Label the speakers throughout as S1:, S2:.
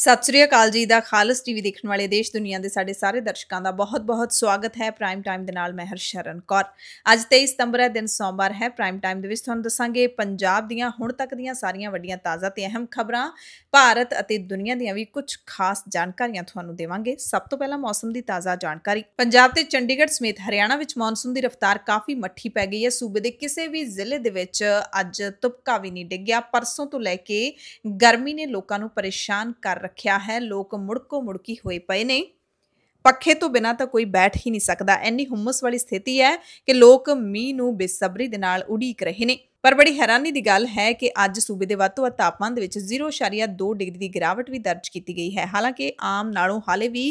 S1: ਸਤਿ ਸ੍ਰੀ ਅਕਾਲ ਜੀ ਦਾ ਖਾਲਸ ਟੀਵੀ ਦੇਖਣ ਵਾਲੇ ਦੇਸ਼ ਦੁਨੀਆ ਦੇ ਸਾਡੇ ਸਾਰੇ ਦਰਸ਼ਕਾਂ ਦਾ ਬਹੁਤ-ਬਹੁਤ ਸਵਾਗਤ ਹੈ ਪ੍ਰਾਈਮ ਟਾਈਮ ਦੇ ਨਾਲ ਮੈਂ ਹਰਸ਼ਰਨ ਕੌਰ ਅੱਜ 23 ਸਤੰਬਰ ਹੈ ਦਿਨ ਸੋਮਵਾਰ ਹੈ ਪ੍ਰਾਈਮ ਟਾਈਮ ਦੇ ਵਿੱਚ ਤੁਹਾਨੂੰ ਦੱਸਾਂਗੇ ਪੰਜਾਬ ਦੀਆਂ ਹੁਣ ਤੱਕ ਦੀਆਂ ਸਾਰੀਆਂ ਵੱਡੀਆਂ ਤਾਜ਼ਾ ਤੇ ਅਹਿਮ ਖਬਰਾਂ ਭਾਰਤ ਅਤੇ ਦੁਨੀਆ ਦੀਆਂ ਵੀ ਕੁਝ ਖਾਸ ਜਾਣਕਾਰੀਆਂ ਤੁਹਾਨੂੰ ਦੇਵਾਂਗੇ ਸਭ ਤੋਂ ਪਹਿਲਾਂ ਮੌਸਮ ਦੀ ਤਾਜ਼ਾ ਜਾਣਕਾਰੀ ਪੰਜਾਬ ਤੇ ਚੰਡੀਗੜ੍ਹ ਸਮੇਤ ਹਰਿਆਣਾ ਵਿੱਚ ਮੌਨਸੂਨ ਦੀ ਰਫ਼ਤਾਰ ਕਾਫੀ ਮੱਠੀ ਪੈ ਗਈ ਹੈ ਸੂਬੇ ਦੇ ਕਿਸੇ ਵੀ ਜ਼ਿਲ੍ਹੇ ਦੇ ਵਿੱਚ ਅੱਜ ਤੁਪਕਾ ਵੀ ਨਹੀਂ ਡਿੱਗਿਆ ਪਰਸੋਂ ਤੋਂ ਲੈ ਕੇ ਗਰਮੀ ਨੇ ਲੋਕਾਂ ਨੂੰ ਪਰੇਸ਼ਾਨ ਕਰ ਰੱਖਿਆ ਹੈ ਲੋਕ ਮੁੜਕੋ ਮੁੜਕੀ ਹੋਏ ਪਏ ਨੇ ਪੱਖੇ ਤੋਂ ਬਿਨਾ ਤਾਂ ਕੋਈ ਬੈਠ ਹੀ ਨਹੀਂ ਸਕਦਾ ਐਨੀ ਹੁਮਸ ਵਾਲੀ ਸਥਿਤੀ ਹੈ ਕਿ ਲੋਕ ਮੀਂਹ ਨੂੰ ਬੇਸਬਰੀ ਦੇ ਨਾਲ ਉਡੀਕ ਰਹੇ ਨੇ ਪਰ ਬੜੀ ਹੈਰਾਨੀ ਦੀ ਗੱਲ ਹੈ ਕਿ ਅੱਜ ਸੂਬੇ ਦੇ ਵੱਧ ਤੋਂ ਵੱਧ ਤਾਪਮਾਨ ਦੇ ਵਿੱਚ 0.2 ਡਿਗਰੀ ਦੀ ਗਿਰਾਵਟ ਵੀ ਦਰਜ ਕੀਤੀ ਗਈ ਹੈ ਹਾਲਾਂਕਿ ਆਮ ਨਾਲੋਂ ਹਾਲੇ ਵੀ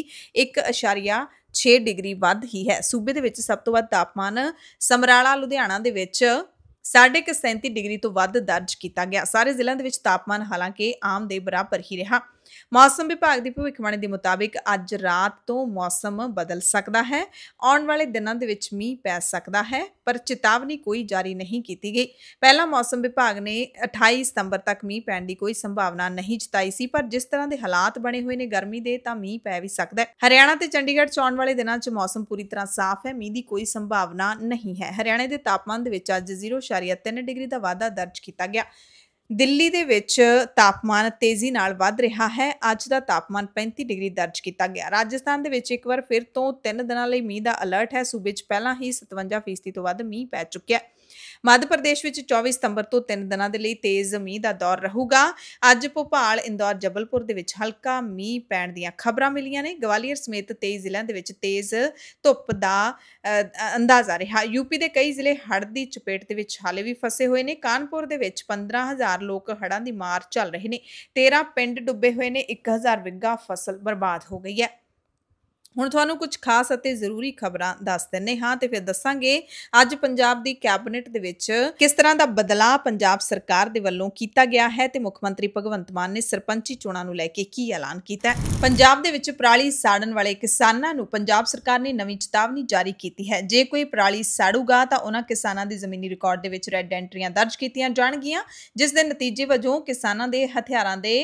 S1: 1.6 ਡਿਗਰੀ ਵੱਧ ਹੀ ਹੈ ਸੂਬੇ ਦੇ ਵਿੱਚ ਸਭ ਤੋਂ ਵੱਧ ਤਾਪਮਾਨ ਸਮਰਾਲਾ ਲੁਧਿਆਣਾ ਦੇ ਵਿੱਚ 37 ਡਿਗਰੀ ਤੋਂ ਵੱਧ ਦਰਜ ਕੀਤਾ ਗਿਆ ਸਾਰੇ ਜ਼ਿਲ੍ਹਿਆਂ ਦੇ ਵਿੱਚ ਤਾਪਮਾਨ ਹਾਲਾਂਕਿ ਆਮ ਦੇ ਬਰਾਬਰ ਹੀ ਰਿਹਾ ਮੌਸਮ ਵਿਭਾਗ ਦੀ ਭਵਿੱਖਬਾਣੀ ਦੇ ਮੁਤਾਬਿਕ ਅੱਜ ਰਾਤ ਤੋਂ ਮੌਸਮ ਬਦਲ ਸਕਦਾ ਹੈ ਆਉਣ ਵਾਲੇ ਦਿਨਾਂ ਦੇ ਵਿੱਚ ਮੀਂਹ ਪੈ ਸਕਦਾ ਹੈ ਪਰ ਚੇਤਾਵਨੀ ਕੋਈ ਜਾਰੀ ਨਹੀਂ ਕੀਤੀ ਗਈ ਪਹਿਲਾਂ ਮੌਸਮ ਵਿਭਾਗ ਨੇ 28 ਸਤੰਬਰ ਤੱਕ ਮੀਂਹ ਪੈਣ ਦੀ ਕੋਈ ਸੰਭਾਵਨਾ ਨਹੀਂ ਜਤਾਈ ਸੀ ਪਰ ਜਿਸ ਤਰ੍ਹਾਂ ਦੇ ਹਾਲਾਤ ਬਣੇ ਹੋਏ ਨੇ ਗਰਮੀ ਦੇ ਤਾਂ ਮੀਂਹ ਪੈ ਵੀ ਸਕਦਾ ਹੈ ਹਰਿਆਣਾ ਤੇ ਚੰਡੀਗੜ੍ਹ 'ਚ ਆਉਣ ਵਾਲੇ ਦਿਨਾਂ 'ਚ ਮੌਸਮ ਪੂਰੀ ਤਰ੍ਹਾਂ ਸਾਫ਼ ਹੈ ਮੀਂਹ ਦੀ ਕੋਈ ਸੰਭਾਵਨਾ ਨਹੀਂ ਹੈ ਹਰਿਆਣਾ ਦੇ ਤਾਪਮਾਨ ਦੇ ਵਿੱਚ ਅੱਜ 0.3 ਡਿਗਰੀ ਦਾ ਵਾਧਾ ਦਰਜ ਕੀਤਾ ਗਿਆ ਦਿੱਲੀ ਦੇ ਵਿੱਚ ਤਾਪਮਾਨ ਤੇਜ਼ੀ ਨਾਲ ਵੱਧ ਰਿਹਾ ਹੈ ਅੱਜ ਦਾ ਤਾਪਮਾਨ 35 ਡਿਗਰੀ ਦਰਜ ਕੀਤਾ ਗਿਆ ਰਾਜਸਥਾਨ ਦੇ ਵਿੱਚ ਇੱਕ ਵਾਰ ਫਿਰ ਤੋਂ 3 ਦਿਨਾਂ ਲਈ ਮੀਂਹ ਦਾ ਅਲਰਟ ਹੈ ਸੂਬੇ 'ਚ ਪਹਿਲਾਂ ਹੀ 57% ਤੋਂ ਵੱਧ ਮੀਂਹ ਪੈ ਚੁੱਕਿਆ ਹੈ ਮੱਧ ਪ੍ਰਦੇਸ਼ ਵਿੱਚ 24 ਸਤੰਬਰ ਤੋਂ 3 ਦਿਨਾਂ ਦੇ ਲਈ ਤੇਜ਼ ਮੀਂਹ ਦਾ ਦੌਰ ਰਹੂਗਾ ਅੱਜ ਭੋਪਾਲ ਇੰਦੌਰ ਜਬਲਪੁਰ ਦੇ ਵਿੱਚ ਹਲਕਾ ਮੀਂਹ ਪੈਣ ਦੀਆਂ ਖਬਰਾਂ ਮਿਲੀਆਂ ਨੇ ਗਵਾਲੀਅਰ ਸਮੇਤ 23 ਜ਼ਿਲ੍ਹਿਆਂ ਦੇ ਵਿੱਚ ਤੇਜ਼ ਧੁੱਪ ਦਾ ਅੰਦਾਜ਼ਾ ਰਿਹਾ ਯੂਪੀ ਦੇ ਕਈ ਜ਼ਿਲ੍ਹੇ ਹੜ੍ਹ ਦੀ ਚਪੇਟ ਦੇ ਵਿੱਚ ਹਾਲੇ ਵੀ ਫਸੇ ਹੋਏ ਨੇ ਕਾਨਪੁਰ ਦੇ ਵਿੱਚ 15000 ਲੋਕ ਹੜ੍ਹਾਂ ਦੀ ਮਾਰ ਚੱਲ ਰਹੇ ਨੇ 13 ਪਿੰਡ ਡੁੱਬੇ ਹੋਏ ਨੇ 1000 ਵਿੱਗਾ ਫਸਲ ਬਰਬਾਦ ਹੋ ਗਈ ਹੈ ਹੁਣ ਤੁਹਾਨੂੰ ਕੁਝ ਖਾਸ ਅਤੇ ਜ਼ਰੂਰੀ ਖਬਰਾਂ ਦੱਸ ਦਿੰਨੇ ਹਾਂ ਤੇ ਫਿਰ ਦੱਸਾਂਗੇ ਅੱਜ ਪੰਜਾਬ ਦੀ ਕੈਬਨਿਟ ਦੇ ਵਿੱਚ ਕਿਸ ਤਰ੍ਹਾਂ ਦਾ ਬਦਲਾਅ ਪੰਜਾਬ ਸਰਕਾਰ ਦੇ ਵੱਲੋਂ ਕੀਤਾ ਗਿਆ ਹੈ ਤੇ ਮੁੱਖ ਮੰਤਰੀ ਭਗਵੰਤ ਮਾਨ ਨੇ ਸਰਪੰਚੀ ਚੋਣਾਂ ਨੂੰ ਲੈ ਕੇ ਕੀ ਐਲਾਨ ਕੀਤਾ ਹੈ ਪੰਜਾਬ ਦੇ ਵਿੱਚ ਪਰਾਲੀ ਸਾੜਨ ਵਾਲੇ ਕਿਸਾਨਾਂ ਨੂੰ ਪੰਜਾਬ ਸਰਕਾਰ ਨੇ ਨਵੀਂ ਚੇਤਾਵਨੀ ਜਾਰੀ ਕੀਤੀ ਹੈ ਜੇ ਕੋਈ ਪਰਾਲੀ ਸਾੜੂਗਾ ਤਾਂ ਉਹਨਾਂ ਕਿਸਾਨਾਂ ਦੀ ਜ਼ਮੀਨੀ ਰਿਕਾਰਡ ਦੇ ਵਿੱਚ ਰੈੱਡ ਐਂਟਰੀਆਂ ਦਰਜ ਕੀਤੀਆਂ ਜਾਣਗੀਆਂ ਜਿਸ ਦੇ ਨਤੀਜੇ ਵਜੋਂ ਕਿਸਾਨਾਂ ਦੇ ਹਥਿਆਰਾਂ ਦੇ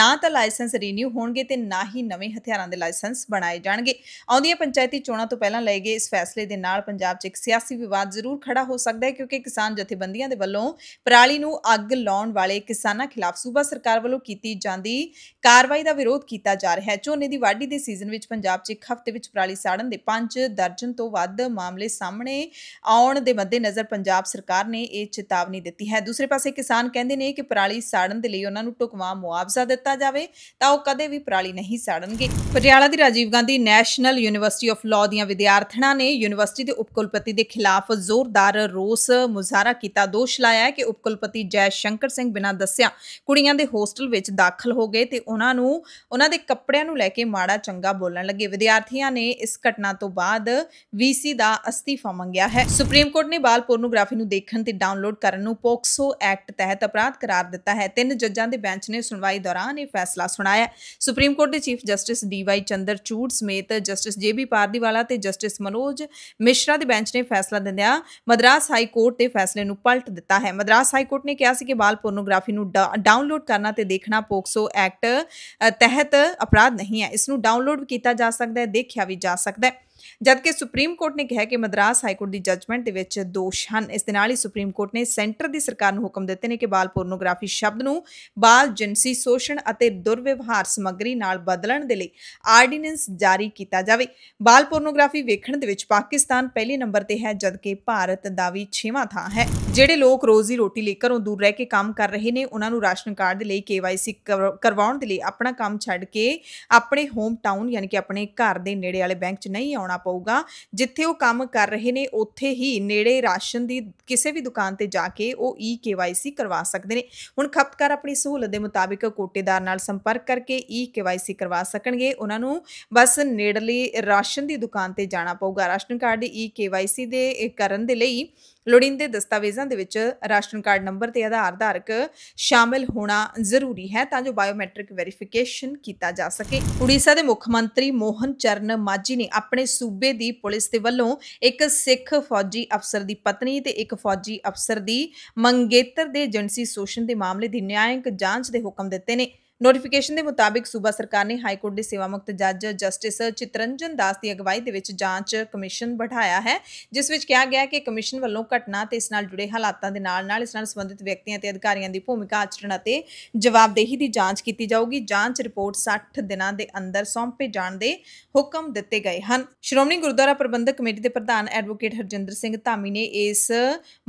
S1: ਨਾ ਤਾਂ ਲਾਇਸੈਂਸ ਰੀਨਿਊ ਹੋਣਗੇ ਤੇ ਨਾ ਹੀ ਨਵੇਂ ਹਥਿਆਰਾਂ ਦੇ ਲਾਇਸੈਂਸ ਬਣਾਏ ਜਾਣਗੇ ਕਰਨਗੇ ਆਉਂਦੀਆਂ ਪੰਚਾਇਤੀ ਚੋਣਾਂ ਤੋਂ ਪਹਿਲਾਂ ਲਏ ਗਏ ਇਸ ਫੈਸਲੇ ਦੇ ਨਾਲ ਪੰਜਾਬ 'ਚ ਇੱਕ ਸਿਆਸੀ ਵਿਵਾਦ ਜ਼ਰੂਰ ਖੜਾ ਹੋ ਸਕਦਾ ਹੈ ਕਿਉਂਕਿ ਕਿਸਾਨ ਜਥੇਬੰਦੀਆਂ ਦੇ ਵੱਲੋਂ ਪਰਾਲੀ ਨੂੰ ਅੱਗ ਲਾਉਣ ਵਾਲੇ ਕਿਸਾਨਾਂ ਖਿਲਾਫ ਸੂਬਾ ਸਰਕਾਰ ਵੱਲੋਂ ਕੀਤੀ ਜਾਂਦੀ ਕਾਰਵਾਈ ਦਾ ਵਿਰੋਧ ਕੀਤਾ ਜਾ ਰਿਹਾ ਹੈ ਝੋਨੇ ਦੀ ਵਾਢੀ ਦੇ ਸੀਜ਼ਨ ਵਿੱਚ ਪੰਜਾਬ 'ਚ ਇੱਕ ਹਫ਼ਤੇ ਵਿੱਚ ਪਰਾਲੀ ਸਾੜਨ ਦੇ 5 ਦਰਜਨ ਤੋਂ ਵੱਧ ਮਾਮਲੇ ਸਾਹਮਣੇ ਆਉਣ ਦੇ ਮੱਦੇਨਜ਼ਰ ਪੰਜਾਬ ਸਰਕਾਰ ਨੇ ਇਹ ਚੇਤਾਵਨੀ ਦਿੱਤੀ ਹੈ ਦੂਸਰੇ ਪਾਸੇ ਕਿਸਾਨ ਕਹਿੰਦੇ ਨੇ ਕਿ ਪਰਾਲੀ ਸਾੜਨ ਦੇ ਲਈ ਉਹਨਾਂ ਨੂੰ ਟੁਕਵਾ ਮੁਆਵਜ਼ਾ ਦਿੱਤਾ ਜਾਵੇ ਤਾਂ ਉਹ ਕਦੇ ਵੀ ਪਰਾਲੀ ਨਹੀਂ ਸਾੜਨਗੇ ਪਟਿਆਲਾ ਦੀ ਰਾਜੀਵ ਗਾਂਧੀ ਨੈ ਨੈਸ਼ਨਲ ਯੂਨੀਵਰਸਿਟੀ ਆਫ ਲਾਅ ਦੀਆਂ ਵਿਦਿਆਰਥਣਾਂ ਨੇ ਯੂਨੀਵਰਸਿਟੀ ਦੇ ਉਪਕੁਲਪਤੀ ਦੇ ਖਿਲਾਫ ਜ਼ੋਰਦਾਰ ਰੋਸ ਮੁਜ਼ਾਹਰਾ ਕੀਤਾ ਦੋਸ਼ ਲਾਇਆ ਹੈ ਕਿ ਉਪਕੁਲਪਤੀ ਜੈ ਸ਼ੰਕਰ ਸਿੰਘ ਬਿਨਾਂ ਦੱਸਿਆ ਕੁੜੀਆਂ ਦੇ ਹੋਸਟਲ ਵਿੱਚ ਦਾਖਲ ਹੋ ਗਏ ਤੇ ਉਹਨਾਂ ਨੂੰ ਉਹਨਾਂ ਦੇ ਕੱਪੜਿਆਂ ਨੂੰ ਲੈ ਕੇ ਮਾੜਾ ਚੰਗਾ ਬੋਲਣ ਲੱਗੇ ਵਿਦਿਆਰਥੀਆਂ ਨੇ ਇਸ ਘਟਨਾ ਤੋਂ ਬਾਅਦ ਵੀਸੀ ਦਾ ਅਸਤੀਫਾ ਮੰਗਿਆ ਹੈ ਸੁਪਰੀਮ ਕੋਰਟ ਨੇ ਬਾਲ ਪੋਰਨੋਗ੍ਰਾਫੀ ਨੂੰ ਦੇਖਣ ਤੇ ਡਾਊਨਲੋਡ ਕਰਨ ਨੂੰ ਪੋਕਸੋ ਐਕਟ ਤਹਿਤ ਅਪਰਾਧ ਕਰਾਰ ਦਿੱਤਾ ਹੈ ਤਿੰਨ ਜੱਜਾਂ ਦੇ ਬੈਂਚ ਨੇ ਸੁਣਵਾਈ ਦੌਰਾਨ ਇਹ ਫੈਸਲਾ ਸੁਣਾਇਆ ਸੁਪਰੀਮ ਕੋਰਟ ਦੇ chief justice DY Chandrachud ਸਮੇਤ ਸਮੇਤ ਜਸਟਿਸ ਜੇਬੀ ਪਾਰਦੀਵਾਲਾ ਤੇ ਜਸਟਿਸ ਮਨੋਜ ਮਿਸ਼ਰਾ ਦੇ ਬੈਂਚ ਨੇ ਫੈਸਲਾ ਦਿੰਦਿਆਂ ਮਦਰਾਸ ਹਾਈ ਕੋਰਟ ਦੇ ਫੈਸਲੇ ਨੂੰ ਪਲਟ ਦਿੱਤਾ ਹੈ ਮਦਰਾਸ ਹਾਈ ਕੋਰਟ ਨੇ ਕਿਹਾ ਸੀ ਕਿ ਬਾਲ ਪੋਰਨੋਗ੍ਰਾਫੀ ਨੂੰ ਡਾਊਨਲੋਡ ਕਰਨਾ ਤੇ ਦੇਖਣਾ ਪੋਕਸੋ ਐਕਟ ਤਹਿਤ ਅਪਰਾਧ ਨਹੀਂ ਹੈ ਇਸ ਨੂੰ ਡਾਊਨਲੋਡ ਕੀਤਾ ਜਾ ਸਕਦਾ ਹੈ ਦੇਖਿਆ ਵੀ ਜਾ ਸਕਦਾ ਹੈ ਜਦਕਿ ਸੁਪਰੀਮ ਕੋਰਟ ਨੇ ਕਿਹਾ ਕਿ ਮਦਰਾਸ ਹਾਈ ਕੋਰਟ ਦੀ ਜੱਜਮੈਂਟ ਦੇ ਵਿੱਚ ਦੋਸ਼ ਹਨ ਇਸ ਦੇ ਨਾਲ ਹੀ ਸੁਪਰੀਮ ਕੋਰਟ ਨੇ ਸੈਂਟਰ ਦੀ ਸਰਕਾਰ ਨੂੰ ਹੁਕਮ ਦਿੱਤੇ ਨੇ ਕਿ ਬਾਲ ਪੋਰਨੋਗ੍ਰਾਫੀ ਸ਼ਬਦ ਨੂੰ ਬਾਲ ਜਿੰਸੀ ਸ਼ੋਸ਼ਣ ਅਤੇ ਦੁਰਵਿਵਹਾਰ ਸਮੱਗਰੀ ਨਾਲ ਬਦਲਣ ਦੇ ਲਈ ਆਰਡੀਨੈਂਸ ਜਾਰੀ ਕੀਤਾ ਜਾਵੇ ਬਾਲ ਪੋਰਨੋਗ੍ਰਾਫੀ ਵੇਖਣ ਦੇ ਵਿੱਚ ਪਾਕਿਸਤਾਨ ਪਹਿਲੇ ਨੰਬਰ ਤੇ ਹੈ ਜਦਕਿ ਭਾਰਤ ਦਾ ਵੀ 6ਵਾਂ ਥਾਂ ਹੈ ਜਿਹੜੇ ਲੋਕ ਰੋਜ਼ੀ ਰੋਟੀ ਲਈ ਘਰੋਂ ਦੂਰ ਰਹਿ ਕੇ ਕੰਮ ਕਰ ਰਹੇ ਨੇ ਉਹਨਾਂ ਨੂੰ ਰਾਸ਼ਨ ਕਾਰਡ ਦੇ ਲਈ ਕੇਵਾਈਸੀ ਕਰਵਾਉਣ ਦੇ ਲਈ ਆਪਣਾ ਕੰਮ ਛੱਡ ਕੇ ਆਪਣੇ ਹੋਮ ਟਾਊਨ ਯਾਨੀ ਕਿ ਆਪਣੇ ਘਰ ਦੇ ਨੇੜੇ ਵਾਲੇ ਬੈਂਕ 'ਚ ਨਹੀਂ ਆਉਣਾ ਪਊਗਾ ਜਿੱਥੇ ਉਹ ਕੰਮ ਕਰ ਰਹੇ ਨੇ ਉੱਥੇ ਹੀ ਨੇੜੇ ਰਾਸ਼ਨ ਦੀ ਕਿਸੇ ਵੀ ਦੁਕਾਨ ਤੇ ਜਾ ਕੇ ਉਹ ਈ ਕੇਵਾਈਸੀ ਕਰਵਾ ਸਕਦੇ ਨੇ ਹੁਣ ਖਪਤਕਾਰ ਆਪਣੀ ਸਹੂਲਤ ਦੇ ਮੁਤਾਬਿਕ ਕੋਟੇਦਾਰ ਨਾਲ ਸੰਪਰਕ ਕਰਕੇ ਈ ਕੇਵਾਈਸੀ ਕਰਵਾ ਸਕਣਗੇ ਉਹਨਾਂ ਨੂੰ ਬਸ ਨੇੜਲੀ ਰਾਸ਼ਨ ਦੀ ਦੁਕਾਨ ਤੇ ਜਾਣਾ ਪਊਗਾ ਰਾਸ਼ਨ ਕਾਰਡ ਦੀ ਈ ਕੇਵਾਈਸੀ ਦੇ ਕਰਨ ਦੇ ਲਈ ਲੋੜੀਂਦੇ ਦਸਤਾਵੇਜ਼ਾਂ ਦੇ ਵਿੱਚ ਰਾਸ਼ਨ ਕਾਰਡ ਨੰਬਰ ਤੇ ਆਧਾਰ ਧਾਰਕ ਸ਼ਾਮਿਲ ਹੋਣਾ ਜ਼ਰੂਰੀ ਹੈ ਤਾਂ ਜੋ ਬਾਇਓਮੈਟ੍ਰਿਕ ਵੈਰੀਫਿਕੇਸ਼ਨ ਕੀਤਾ ਜਾ ਸਕੇ ਉੜੀਸਾ ਦੇ ਮੁੱਖ ਮੰਤਰੀ ਮੋਹਨ ਚਰਨ ਮਾਜੀ ਨੇ ਆਪਣੇ ਸੂਬੇ ਦੀ ਪੁਲਿਸ ਦੇ ਵੱਲੋਂ ਇੱਕ ਸਿੱਖ ਫੌਜੀ ਅਫਸਰ ਦੀ ਪਤਨੀ ਤੇ ਇੱਕ ਫੌਜੀ ਅਫਸਰ ਦੀ ਮੰਗੇਤਰ ਦੇ ਏਜੰਸੀ ਸ਼ੋਸ਼ਣ ਦੇ ਮਾਮਲੇ ਦੀ ਨਿਆਂਇਕ ਜਾਂਚ ਦੇ ਹੁਕਮ ਦਿੱਤੇ ਨੇ ਨੋਟੀਫਿਕੇਸ਼ਨ ਦੇ ਮੁਤਾਬਿਕ ਸੂਬਾ ਸਰਕਾਰ ਨੇ ਹਾਈ ਕੋਰਟ ਦੇ ਸੇਵਾ ਮੁਕਤ ਜੱਜ ਜਸਟਿਸ ਚਿਤਰੰਜਨ ਦਾਸ ਦੀ ਅਗਵਾਈ ਦੇ ਵਿੱਚ ਜਾਂਚ ਕਮਿਸ਼ਨ ਬਿਠਾਇਆ ਹੈ ਜਿਸ ਵਿੱਚ ਕਿਹਾ ਗਿਆ ਕਿ ਕਮਿਸ਼ਨ ਵੱਲੋਂ ਘਟਨਾ ਤੇ ਇਸ ਨਾਲ ਜੁੜੇ ਹਾਲਾਤਾਂ ਦੇ ਨਾਲ ਨਾਲ ਇਸ ਨਾਲ ਸੰਬੰਧਿਤ ਵਿਅਕਤੀਆਂ ਤੇ ਅਧਿਕਾਰੀਆਂ ਦੀ ਭੂਮਿਕਾ ਆਚਰਣ ਅਤੇ ਜਵਾਬਦੇਹੀ ਦੀ ਜਾਂਚ ਕੀਤੀ ਜਾਊਗੀ ਜਾਂਚ ਰਿਪੋਰਟ 60 ਦਿਨਾਂ ਦੇ ਅੰਦਰ ਸੌਂਪੇ ਜਾਣ ਦੇ ਹੁਕਮ ਦਿੱਤੇ ਗਏ ਹਨ ਸ਼੍ਰੋਮਣੀ ਗੁਰਦੁਆਰਾ ਪ੍ਰਬੰਧਕ ਕਮੇਟੀ ਦੇ ਪ੍ਰਧਾਨ ਐਡਵੋਕੇਟ ਹਰਜਿੰਦਰ ਸਿੰਘ ਧਾਮੀ ਨੇ ਇਸ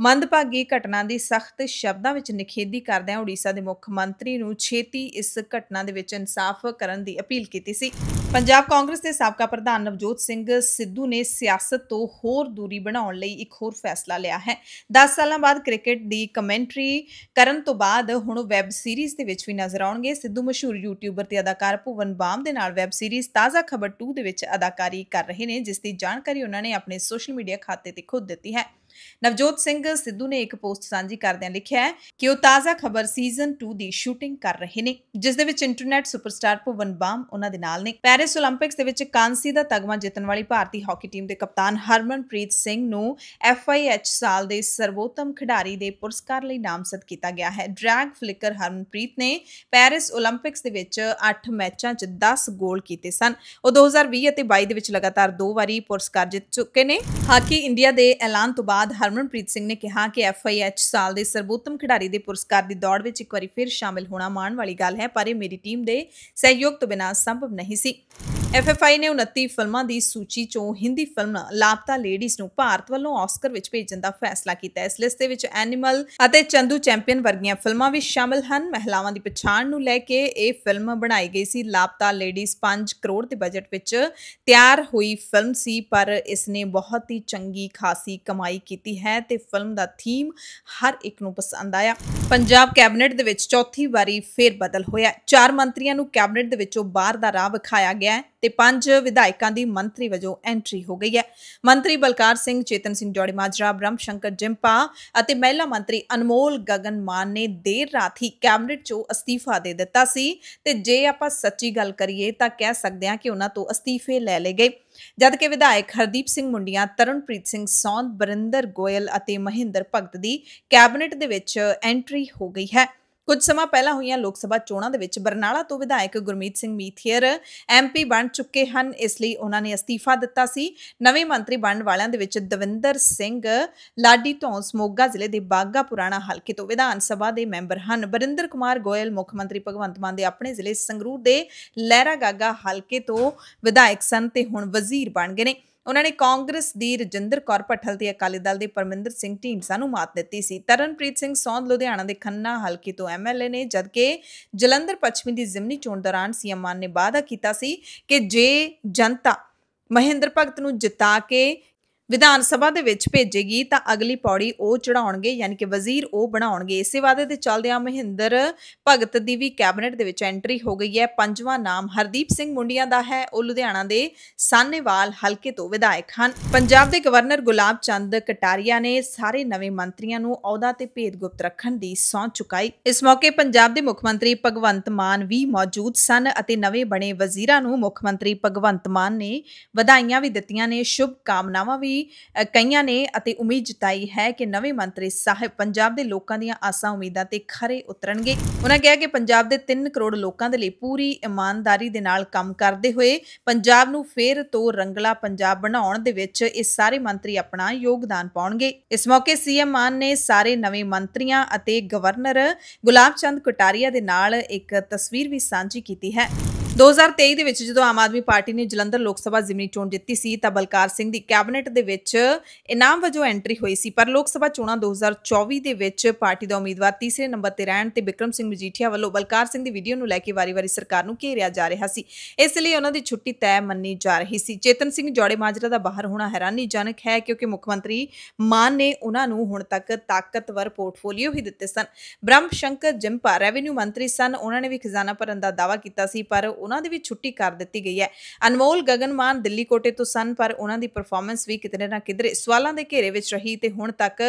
S1: ਮੰਦਭਾਗੀ ਘਟਨਾ ਦੀ ਸਖਤ ਸ਼ਬਦਾਂ ਵਿੱਚ ਨਿਖੇਧੀ ਕਰਦਿਆਂ ਓਡੀਸ਼ਾ ਦੇ ਮੁੱਖ ਮੰਤਰੀ ਨੂੰ ਛੇਤੀ ਇਸ ਘਟਨਾ ਦੇ ਵਿੱਚ ਇਨਸਾਫ ਕਰਨ ਦੀ ਅਪੀਲ ਕੀਤੀ ਸੀ ਪੰਜਾਬ ਕਾਂਗਰਸ ਦੇ ਸਾਬਕਾ ਪ੍ਰਧਾਨ ਨਵਜੋਤ ਸਿੰਘ ਸਿੱਧੂ ਨੇ ਸਿਆਸਤ ਤੋਂ ਹੋਰ ਦੂਰੀ ਬਣਾਉਣ ਲਈ ਇੱਕ ਹੋਰ ਫੈਸਲਾ ਲਿਆ ਹੈ 10 ਸਾਲਾਂ ਬਾਅਦ ਕ੍ਰਿਕਟ ਦੀ ਕਮੈਂਟਰੀ ਕਰਨ ਤੋਂ ਬਾਅਦ ਹੁਣ ਵੈਬ ਸੀਰੀਜ਼ ਦੇ ਵਿੱਚ ਵੀ ਨਜ਼ਰ ਆਉਣਗੇ ਸਿੱਧੂ ਮਸ਼ਹੂਰ ਯੂਟਿਊਬਰ ਤੇ ਅਦਾਕਾਰ ਭੁਵਨ ਬਾਮ ਦੇ ਨਾਲ ਵੈਬ ਸੀਰੀਜ਼ ਤਾਜ਼ਾ ਖਬਰ 2 ਦੇ ਵਿੱਚ ਅਦਾਕਾਰੀ ਕਰ ਰਹੇ ਨੇ ਜਿਸ ਦੀ ਜਾਣਕਾਰੀ ਉਹਨਾਂ ਨੇ ਆਪਣੇ ਸੋਸ਼ਲ ਮੀਡੀਆ ਖਾਤੇ ਤੇ ਖੁਦ ਦਿੱਤੀ ਹੈ ਨਵਜੋਤ ਸਿੰਘ ਸਿੱਧੂ ਨੇ ਇੱਕ ਪੋਸਟ ਸਾਂਝੀ ਕਰਦਿਆਂ ਲਿਖਿਆ ਕਿ ਉਹ ਤਾਜ਼ਾ ਖਬਰ ਸੀਜ਼ਨ 2 ਦੀ ਸ਼ੂਟਿੰਗ ਕਰ ਰਹੇ ਨੇ ਜਿਸ ਦੇ ਵਿੱਚ ਇੰਟਰਨੈਟ ਸੁਪਰਸਟਾਰ ਭੁਵਨ ਬਾਮ ਉਹਨਾਂ ਦੇ ਨਾਲ ਨੇ ਪੈਰਿਸ 올림픽ਸ ਦੇ ਵਿੱਚ ਕਾਂਸੀ ਦਾ ਤਗਮਾ ਜਿੱਤਣ ਵਾਲੀ ਭਾਰਤੀ ਹਾਕੀ ਟੀਮ ਦੇ ਕਪਤਾਨ ਹਰਮਨਪ੍ਰੀਤ ਸਿੰਘ ਨੂੰ ਐਫਆਈਐਚ ਸਾਲ ਦੇ ਸਰਵੋਤਮ ਖਿਡਾਰੀ ਦੇ ਪੁਰਸਕਾਰ ਲਈ ਨਾਮਜ਼ਦ ਕੀਤਾ ਗਿਆ ਹੈ ਡਰੈਗ ਫਲਿਕਰ ਹਰਮਨਪ੍ਰੀਤ ਨੇ ਪੈਰਿਸ 올림픽ਸ ਦੇ ਵਿੱਚ 8 ਮੈਚਾਂ 'ਚ 10 ਗੋਲ ਕੀਤੇ ਸਨ ਉਹ 2020 ਅਤੇ 22 ਦੇ ਵਿੱਚ ਲਗਾਤਾਰ ਦੋ ਵਾਰੀ ਪੁਰਸਕਾਰ ਜਿੱਤ ਚੁੱਕੇ ਨੇ ਹਾਕੀ ਇੰਡੀਆ ਦੇ ਐਲਾਨ ਤੋਂ ਬਾਅਦ ਬਾਅਦ ਹਰਮਨਪ੍ਰੀਤ ਸਿੰਘ ਨੇ ਕਿਹਾ ਕਿ ਐਫਆਈਐਚ ਸਾਲ ਦੇ ਸਰਬੋਤਮ ਖਿਡਾਰੀ ਦੇ ਪੁਰਸਕਾਰ ਦੀ ਦੌੜ ਵਿੱਚ ਇੱਕ ਵਾਰੀ ਫਿਰ ਸ਼ਾਮਿਲ ਹੋਣਾ ਮਾਣ ਵਾਲੀ ਗੱਲ ਹੈ ਪਰ ਇਹ ਮੇਰੀ ਟੀਮ ਦੇ ਸਹਿਯੋਗ ਤੋਂ ਬਿਨਾਂ ਸੰਭਵ ਨਹੀਂ ਸੀ ਐਫਐਫਆਈ ਨੇ 29 ਫਿਲਮਾਂ ਦੀ ਸੂਚੀ ਚੋਂ ਹਿੰਦੀ ਫਿਲਮ ਲਾਪਤਾ ਲੇਡੀਜ਼ ਨੂੰ ਭਾਰਤ ਵੱਲੋਂ ਆਸਕਰ ਵਿੱਚ ਭੇਜਣ ਦਾ ਫੈਸਲਾ ਕੀਤਾ ਹੈ ਇਸ ਲਿਸਟ ਦੇ ਵਿੱਚ ਐਨੀਮਲ ਅਤੇ ਚੰਦੂ ਚੈਂਪੀਅਨ ਵਰਗੀਆਂ ਫਿਲਮਾਂ ਵੀ ਸ਼ਾਮਲ ਹਨ ਮਹਿਲਾਵਾਂ ਦੀ ਪਛਾਣ ਨੂੰ ਲੈ ਕੇ ਇਹ ਫਿਲਮ ਬਣਾਈ ਗਈ ਸੀ ਲਾਪਤਾ ਲੇਡੀਜ਼ 5 ਕਰੋੜ ਦੇ ਬਜਟ ਵਿੱਚ ਤਿਆਰ ਹੋਈ ਫਿਲਮ ਸੀ ਪਰ ਇਸ ਨੇ ਬਹੁਤ ਹੀ ਚੰਗੀ ਖਾਸੀ ਕਮਾਈ ਕੀਤੀ ਹੈ ਤੇ ਫਿਲਮ ਦਾ ਥੀਮ ਹਰ ਇੱਕ ਨੂੰ ਪਸੰਦ ਆਇਆ ਪੰਜਾਬ ਕੈਬਨਿਟ ਦੇ ਵਿੱਚ ਚੌਥੀ ਵਾਰੀ ਫੇਰ ਬਦਲ ਹੋਇਆ ਚਾਰ ਮੰਤਰੀਆਂ ਨੂੰ ਕੈਬਨਿਟ ਦੇ ਵਿੱਚੋਂ ਬਾਹਰ ਦਾ ਰਾਹ ਵਿਖਾਇਆ ਗਿਆ ਤੇ ਪੰਜ ਵਿਧਾਇਕਾਂ ਦੀ ਮੰਤਰੀ ਵਜੋਂ ਐਂਟਰੀ ਹੋ ਗਈ ਹੈ ਮੰਤਰੀ ਬਲਕਾਰ ਸਿੰਘ ਚੇਤਨ ਸਿੰਘ ਜੋੜੀ ਮਾਜਰਾ ਬ੍ਰਹਮ ਸ਼ੰਕਰ ਜਿੰਪਾ ਅਤੇ ਮਹਿਲਾ ਮੰਤਰੀ ਅਨਮੋਲ ਗਗਨ ਮਾਨ ਨੇ ਦੇਰ ਰਾਤ ਹੀ ਕੈਬਨਿਟ ਚੋਂ ਅਸਤੀਫਾ ਦੇ ਦਿੱਤਾ ਸੀ ਤੇ ਜੇ ਆਪਾਂ ਸੱਚੀ ਗੱਲ ਕਰੀਏ ਤਾਂ ਕਹਿ ਸਕਦੇ ਹਾਂ ਕਿ ਉਹਨਾਂ ਤੋਂ ਅਸਤੀਫੇ ਲੈ ਲਏ ਗਏ ਜਦ ਕਿ ਵਿਧਾਇਕ ਹਰਦੀਪ ਸਿੰਘ ਮੁੰਡੀਆਂ ਤਰਨਪ੍ਰੀਤ ਸਿੰਘ ਸੌਂਦ ਬਰਿੰਦਰ ਗੋਇਲ ਅਤੇ ਮਹਿੰਦਰ ਭਗਤ ਦੀ ਕੈਬਨਿਟ ਦੇ ਵਿੱਚ ਐਂਟਰੀ ਹੋ ਗਈ ਹੈ ਕੁਝ ਸਮਾਂ ਪਹਿਲਾਂ ਹੋਈਆਂ ਲੋਕ ਸਭਾ ਚੋਣਾਂ ਦੇ ਵਿੱਚ ਬਰਨਾਲਾ ਤੋਂ ਵਿਧਾਇਕ ਗੁਰਮੀਤ ਸਿੰਘ ਮੀਥੀਅਰ ਐਮਪੀ ਬਣ ਚੁੱਕੇ ਹਨ ਇਸ ਲਈ ਉਹਨਾਂ ਨੇ ਅਸਤੀਫਾ ਦਿੱਤਾ ਸੀ ਨਵੇਂ ਮੰਤਰੀ ਬਣਨ ਵਾਲਿਆਂ ਦੇ ਵਿੱਚ ਦਵਿੰਦਰ ਸਿੰਘ ਲਾਡੀ ਧੌਂਸ ਮੋਗਾ ਜ਼ਿਲ੍ਹੇ ਦੇ ਬਾਗਾ ਪੁਰਾਣਾ ਹਲਕੇ ਤੋਂ ਵਿਧਾਨ ਸਭਾ ਦੇ ਮੈਂਬਰ ਹਨ ਬਰਿੰਦਰ ਕੁਮਾਰ ਗੋਇਲ ਮੁੱਖ ਮੰਤਰੀ ਭਗਵੰਤ ਮਾਨ ਦੇ ਆਪਣੇ ਜ਼ਿਲ੍ਹੇ ਸੰਗਰੂਰ ਦੇ ਲਹਿਰਾ ਗਾਗਾ ਹਲਕੇ ਤੋਂ ਵਿਧਾਇਕ ਸਨ ਤੇ ਹੁਣ ਵਜ਼ੀਰ ਬਣ ਗਏ ਨੇ ਉਹਨਾਂ ਨੇ ਕਾਂਗਰਸ ਦੀ ਰਜਿੰਦਰ ਕੌਰ ਪਠਲ ਤੇ ਅਕਾਲੀ ਦਲ ਦੇ ਪਰਮਿੰਦਰ ਸਿੰਘ ਢੀਂਡਸਾ ਨੂੰ ਮਾਤ ਦਿੱਤੀ ਸੀ ਤਰਨਪ੍ਰੀਤ ਸਿੰਘ ਸੌਂਦ ਲੁਧਿਆਣਾ ਦੇ ਖੰਨਾ ਹਲਕੇ ਤੋਂ ਐਮਐਲਏ ਨੇ ਜਦਕਿ ਜਲੰਧਰ ਪੱਛਮੀ ਦੀ ਜ਼ਿਮਨੀ ਚੋਣ ਦੌਰਾਨ ਸੀਐਮ ਮਾਨ ਨੇ ਵਾਅਦਾ ਕੀਤਾ ਸੀ ਕਿ ਜੇ ਜਨਤਾ ਮਹਿੰਦਰ ਭਗਤ ਨੂੰ ਜਿਤਾ ਕੇ ਵਿਧਾਨ ਸਭਾ ਦੇ ਵਿੱਚ ਭੇਜੇਗੀ ਤਾਂ ਅਗਲੀ ਪੌੜੀ ਉਹ ਚੜਾਉਣਗੇ ਯਾਨੀ ਕਿ ਵਜ਼ੀਰ ਉਹ ਬਣਾਉਣਗੇ ਇਸੇ ਵਾਅਦੇ ਦੇ ਆ ਮਹਿੰਦਰ ਭਗਤ ਦੀ ਵੀ ਕੈਬਨਿਟ ਦੇ ਵਿੱਚ ਐਂਟਰੀ ਹੋ ਗਈ ਹੈ ਪੰਜਵਾਂ ਨਾਮ ਹਰਦੀਪ ਸਿੰਘ ਮੁੰਡੀਆਂ ਦਾ ਹੈ ਉਹ ਲੁਧਿਆਣਾ ਦੇ ਸਾਨੇਵਾਲ ਹਲਕੇ ਤੋਂ ਵਿਧਾਇਕ ਹਨ ਪੰਜਾਬ ਦੇ ਗਵਰਨਰ ਗੁਲਾਬ ਚੰਦ ਕਟਾਰੀਆ ਨੇ ਸਾਰੇ ਨਵੇਂ ਮੰਤਰੀਆਂ ਨੂੰ ਅਹੁਦਾ ਤੇ ਭੇਦ ਗੁਪਤ ਰੱਖਣ ਦੀ ਸੌਂ ਚੁਕਾਈ ਇਸ ਮੌਕੇ ਪੰਜਾਬ ਦੇ ਮੁੱਖ ਮੰਤਰੀ ਭਗਵੰਤ ਮਾਨ ਵੀ ਮੌਜੂਦ ਸਨ ਅਤੇ ਨਵੇਂ ਬਣੇ ਵਜ਼ੀਰਾਂ ਨੂੰ ਮੁੱਖ ਮੰਤਰੀ ਭਗਵੰਤ ਮਾਨ ਨੇ ਵਧਾਈਆਂ ਵੀ ਦਿੱਤੀਆਂ ਨੇ ਸ਼ੁਭ ਕਾਮਨਾਵਾਂ ਵੀ ਕਈਆਂ ਨੇ ਅਤੇ ਉਮੀਦ ਜਤਾਈ ਹੈ ਕਿ ਨਵੇਂ ਮੰਤਰੀ ਸਾਹਿਬ ਪੰਜਾਬ ਦੇ ਲੋਕਾਂ ਦੀਆਂ ਆਸਾਂ ਉਮੀਦਾਂ ਤੇ ਖਰੇ ਉਤਰਨਗੇ ਉਹਨਾਂ ਕਿਹਾ ਕਿ ਪੰਜਾਬ ਦੇ 3 ਕਰੋੜ ਲੋਕਾਂ ਦੇ ਲਈ ਪੂਰੀ ਇਮਾਨਦਾਰੀ ਦੇ ਨਾਲ ਕੰਮ ਕਰਦੇ ਹੋਏ ਪੰਜਾਬ ਨੂੰ ਫੇਰ ਤੋਂ ਰੰਗਲਾ ਪੰਜਾਬ ਬਣਾਉਣ ਦੇ ਵਿੱਚ ਇਹ ਸਾਰੇ ਮੰਤਰੀ ਆਪਣਾ ਯੋਗਦਾਨ ਪਾਉਣਗੇ ਇਸ ਮੌਕੇ ਸੀਐਮ ਮਾਨ ਨੇ ਸਾਰੇ ਨਵੇਂ ਮੰਤਰੀਆਂ ਅਤੇ ਗਵਰਨਰ ਗੁਲਾਬ ਚੰਦ ਕਟਾਰੀਆ ਦੇ ਨਾਲ ਇੱਕ ਤਸਵੀਰ ਵੀ ਸਾਂਝੀ ਕੀਤੀ ਹੈ 2023 ਦੇ ਵਿੱਚ ਜਦੋਂ ਆਮ ਆਦਮੀ ਪਾਰਟੀ ਨੇ ਜਲੰਧਰ ਲੋਕ ਸਭਾ ਜ਼ਿਮਨੀ ਚੋਣ ਜਿੱਤੀ ਸੀ ਤਾਂ ਬਲਕਾਰ ਸਿੰਘ ਦੀ ਕੈਬਨਿਟ ਦੇ ਵਿੱਚ ਇਨਾਮ ਵਜੋਂ ਐਂਟਰੀ ਹੋਈ ਸੀ ਪਰ ਲੋਕ ਸਭਾ ਚੋਣਾਂ 2024 ਦੇ ਵਿੱਚ ਪਾਰਟੀ ਦਾ ਉਮੀਦਵਾਰ ਤੀਸਰੇ ਨੰਬਰ ਤੇ ਰਹਿਣ ਤੇ ਵਿਕਰਮ ਸਿੰਘ ਮਜੀਠੀਆ ਵੱਲੋਂ ਬਲਕਾਰ ਸਿੰਘ ਦੀ ਵੀਡੀਓ ਨੂੰ ਲੈ ਕੇ ਵਾਰੀ-ਵਾਰੀ ਸਰਕਾਰ ਨੂੰ ਘੇਰਿਆ ਜਾ ਰਿਹਾ ਸੀ ਇਸ ਲਈ ਉਹਨਾਂ ਦੀ ਛੁੱਟੀ ਤੈਅ ਮੰਨੀ ਜਾ ਰਹੀ ਸੀ ਚੇਤਨ ਸਿੰਘ ਜੋੜੇ ਮਾਜਰਾ ਦਾ ਬਾਹਰ ਹੋਣਾ ਹੈਰਾਨੀਜਨਕ ਹੈ ਕਿਉਂਕਿ ਮੁੱਖ ਮੰਤਰੀ ਮਾਨ ਨੇ ਉਹਨਾਂ ਨੂੰ ਹੁਣ ਤੱਕ ਤਾਕਤਵਰ ਪੋਰਟਫੋਲੀਓ ਹੀ ਦਿੱਤੇ ਸਨ ਬ੍ਰਹਮ ਸ਼ੰਕਰ ਜਿੰਪਾ ਰੈਵਨਿਊ ਮੰਤਰੀ ਸਨ ਉਹਨਾਂ ਨੇ ਵੀ ਖਜ਼ਾਨਾ ਭਰਨ ਦਾ ਦਾਅਵਾ ਕੀਤਾ ਸੀ ਪਰ ਉਹਨਾਂ ਦੇ ਵੀ ਛੁੱਟੀ ਕਰ ਦਿੱਤੀ ਗਈ ਹੈ ਅਨਮੋਲ ਗਗਨਮਾਨ ਦਿੱਲੀ ਕੋਟੇ ਤੋਂ ਸਨ ਪਰ ਉਹਨਾਂ ਦੀ ਪਰਫਾਰਮੈਂਸ ਵੀ ਕਿਤੇ ਨਾ ਕਿਧਰੇ ਸਵਾਲਾਂ ਦੇ ਘੇਰੇ ਵਿੱਚ ਰਹੀ ਤੇ ਹੁਣ ਤੱਕ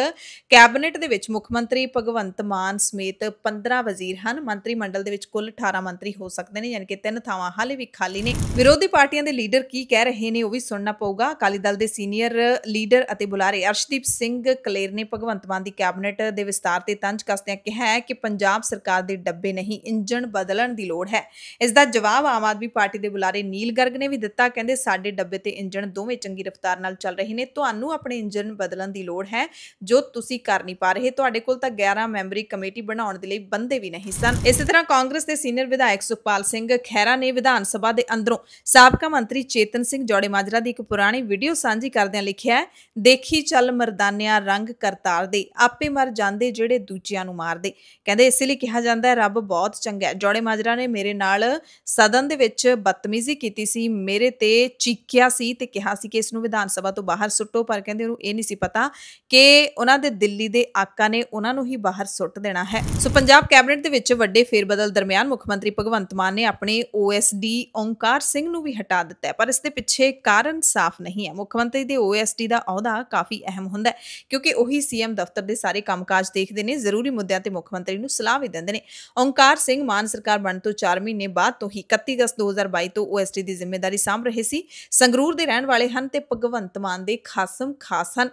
S1: ਕੈਬਨਿਟ ਦੇ ਵਿੱਚ ਮੁੱਖ ਮੰਤਰੀ ਭਗਵੰਤ ਮਾਨ ਸਮੇਤ 15 ਵਜ਼ੀਰ ਹਨ ਮੰਤਰੀ ਮੰਡਲ ਦੇ ਵਿੱਚ ਕੁੱਲ 18 ਮੰਤਰੀ ਹੋ ਸਕਦੇ ਨੇ ਯਾਨੀ ਕਿ ਤਿੰਨ ਥਾਵਾਂ ਹਾਲੇ ਵੀ ਖਾਲੀ ਨੇ ਵਿਰੋਧੀ ਪਾਰਟੀਆਂ ਦੇ ਲੀਡਰ ਕੀ ਕਹਿ ਰਹੇ ਨੇ ਉਹ ਵੀ ਸੁਣਨਾ ਪਊਗਾ ਅਕਾਲੀ ਦਲ ਦੇ ਸੀਨੀਅਰ ਲੀਡਰ ਅਤੇ ਬੁਲਾਰੇ ਅਰਸ਼ਦੀਪ ਸਿੰਘ ਕਲੇਰ ਨੇ ਭਗਵੰਤ ਮਾਨ ਦੀ ਕੈਬਨਿਟ ਦੇ ਵਿਸਤਾਰ ਤੇ ਤੰਜ ਕਸਦਿਆਂ ਕਿਹਾ ਹੈ ਕਿ ਪੰਜਾਬ ਸਰਕਾਰ ਦੇ ਡੱਬੇ ਨਹੀਂ ਇੰਜਣ ਬਦਲਣ ਦੀ ਲੋੜ ਹੈ ਇਸ ਦਾ ਜਵਾਬ ਜਵਾਬ ਆਮ ਆਦਮੀ ਪਾਰਟੀ ਦੇ ਬੁਲਾਰੇ ਨੀਲ ਗਰਗ ਨੇ ਵੀ ਦਿੱਤਾ ਕਹਿੰਦੇ ਸਾਡੇ ਡੱਬੇ ਤੇ ਇੰਜਣ ਦੋਵੇਂ ਚੰਗੀ ਰਫ਼ਤਾਰ ਨਾਲ ਚੱਲ ਰਹੇ ਨੇ ਤੁਹਾਨੂੰ ਆਪਣੇ ਇੰਜਣ ਬਦਲਣ ਦੀ ਲੋੜ ਹੈ ਜੋ ਤੁਸੀਂ ਕਰ ਨਹੀਂ ਪਾ ਰਹੇ ਤੁਹਾਡੇ ਕੋਲ ਤਾਂ 11 ਮੈਂਬਰੀ ਕਮੇਟੀ ਬਣਾਉਣ ਦੇ ਲਈ ਬੰਦੇ ਵੀ ਨਹੀਂ ਸਨ ਇਸੇ ਤਰ੍ਹਾਂ ਕਾਂਗਰਸ ਦੇ ਸੀਨੀਅਰ ਵਿਧਾਇਕ ਸੁਖਪਾਲ ਸਿੰਘ ਖੈਰਾ ਨੇ ਵਿਧਾਨ ਸਭਾ ਦੇ ਅੰਦਰੋਂ ਸਾਬਕਾ ਮੰਤਰੀ ਚੇਤਨ ਸਿੰਘ ਜੋੜੇ ਮਾਜਰਾ ਦੀ ਇੱਕ ਪੁਰਾਣੀ ਵੀਡੀਓ ਸਾਂਝੀ ਕਰਦਿਆਂ ਲਿਖਿਆ ਹੈ ਦੇਖੀ ਚੱਲ ਮਰਦਾਨਿਆਂ ਰੰਗ ਕਰਤਾਰ ਦੇ ਆਪੇ ਮਰ ਜਾਂਦੇ ਜਿਹੜੇ ਦੂਜਿਆਂ ਨੂੰ ਮਾਰਦੇ ਕਹਿੰਦੇ ਇਸੇ ਲਈ ਕਿਹਾ ਜਾਂਦਾ ਹੈ ਰੱਬ ਬਹੁਤ ਚੰਗਾ ਹੈ ਜੋੜੇ ਮਾਜਰਾ ਨੇ ਮੇਰੇ ਨਾਲ ਸਦ ਸਦਨ ਦੇ ਵਿੱਚ ਬਦਤਮੀਜ਼ੀ ਕੀਤੀ ਸੀ ਮੇਰੇ ਤੇ ਚੀਕਿਆ ਸੀ ਤੇ ਕਿਹਾ ਸੀ ਕਿ ਇਸ ਨੂੰ ਵਿਧਾਨ ਸਭਾ ਤੋਂ ਬਾਹਰ ਸੁੱਟੋ ਪਰ ਕਹਿੰਦੇ ਉਹਨੂੰ ਇਹ ਨਹੀਂ ਸੀ ਪਤਾ ਕਿ ਉਹਨਾਂ ਦੇ ਦਿੱਲੀ ਦੇ ਆਕਾ ਨੇ ਉਹਨਾਂ ਨੂੰ ਹੀ ਬਾਹਰ ਸੁੱਟ ਦੇਣਾ ਹੈ ਸੋ ਪੰਜਾਬ ਕੈਬਨਿਟ ਦੇ ਵਿੱਚ ਵੱਡੇ ਫੇਰਬਦਲ ਦਰਮਿਆਨ ਮੁੱਖ ਮੰਤਰੀ ਭਗਵੰਤ ਮਾਨ ਨੇ ਆਪਣੇ ਓਐਸਡੀ ਓਮਕਾਰ ਸਿੰਘ ਨੂੰ ਵੀ ਹਟਾ ਦਿੱਤਾ ਹੈ ਪਰ ਇਸ ਦੇ ਪਿੱਛੇ ਕਾਰਨ ਸਾਫ਼ ਨਹੀਂ ਹੈ ਮੁੱਖ ਮੰਤਰੀ ਦੇ ਓਐਸਡੀ ਦਾ ਅਹੁਦਾ ਕਾਫੀ ਅਹਿਮ ਹੁੰਦਾ ਹੈ ਕਿਉਂਕਿ ਉਹੀ ਸੀਐਮ ਦਫ਼ਤਰ ਦੇ ਸਾਰੇ ਕੰਮਕਾਜ ਦੇਖਦੇ ਨੇ ਜ਼ਰੂਰੀ ਮੁੱਦਿਆਂ ਤੇ ਮੁੱਖ ਮੰਤਰੀ ਨੂੰ ਸਲਾਹ ਵੀ ਦਿੰਦੇ ਨੇ ਓਮਕਾਰ ਸਿੰਘ ਮਾਨ ਸਰਕਾਰ ਬਣਨ ਤੋਂ 4 ਮਹੀਨੇ ਬਾਅਦ ਤੋਂ ਹੀ 31 ਅਗਸਤ 2022 ਤੋਂ ਓਐਸਟੀ ਦੀ ਜ਼ਿੰਮੇਵਾਰੀ ਸੰਭ ਰਹੇ ਸੀ ਸੰਗਰੂਰ ਦੇ ਰਹਿਣ ਵਾਲੇ ਹਨ ਤੇ ਭਗਵੰਤ ਮਾਨ ਦੇ ਖਾਸਮ ਖਾਸ ਹਨ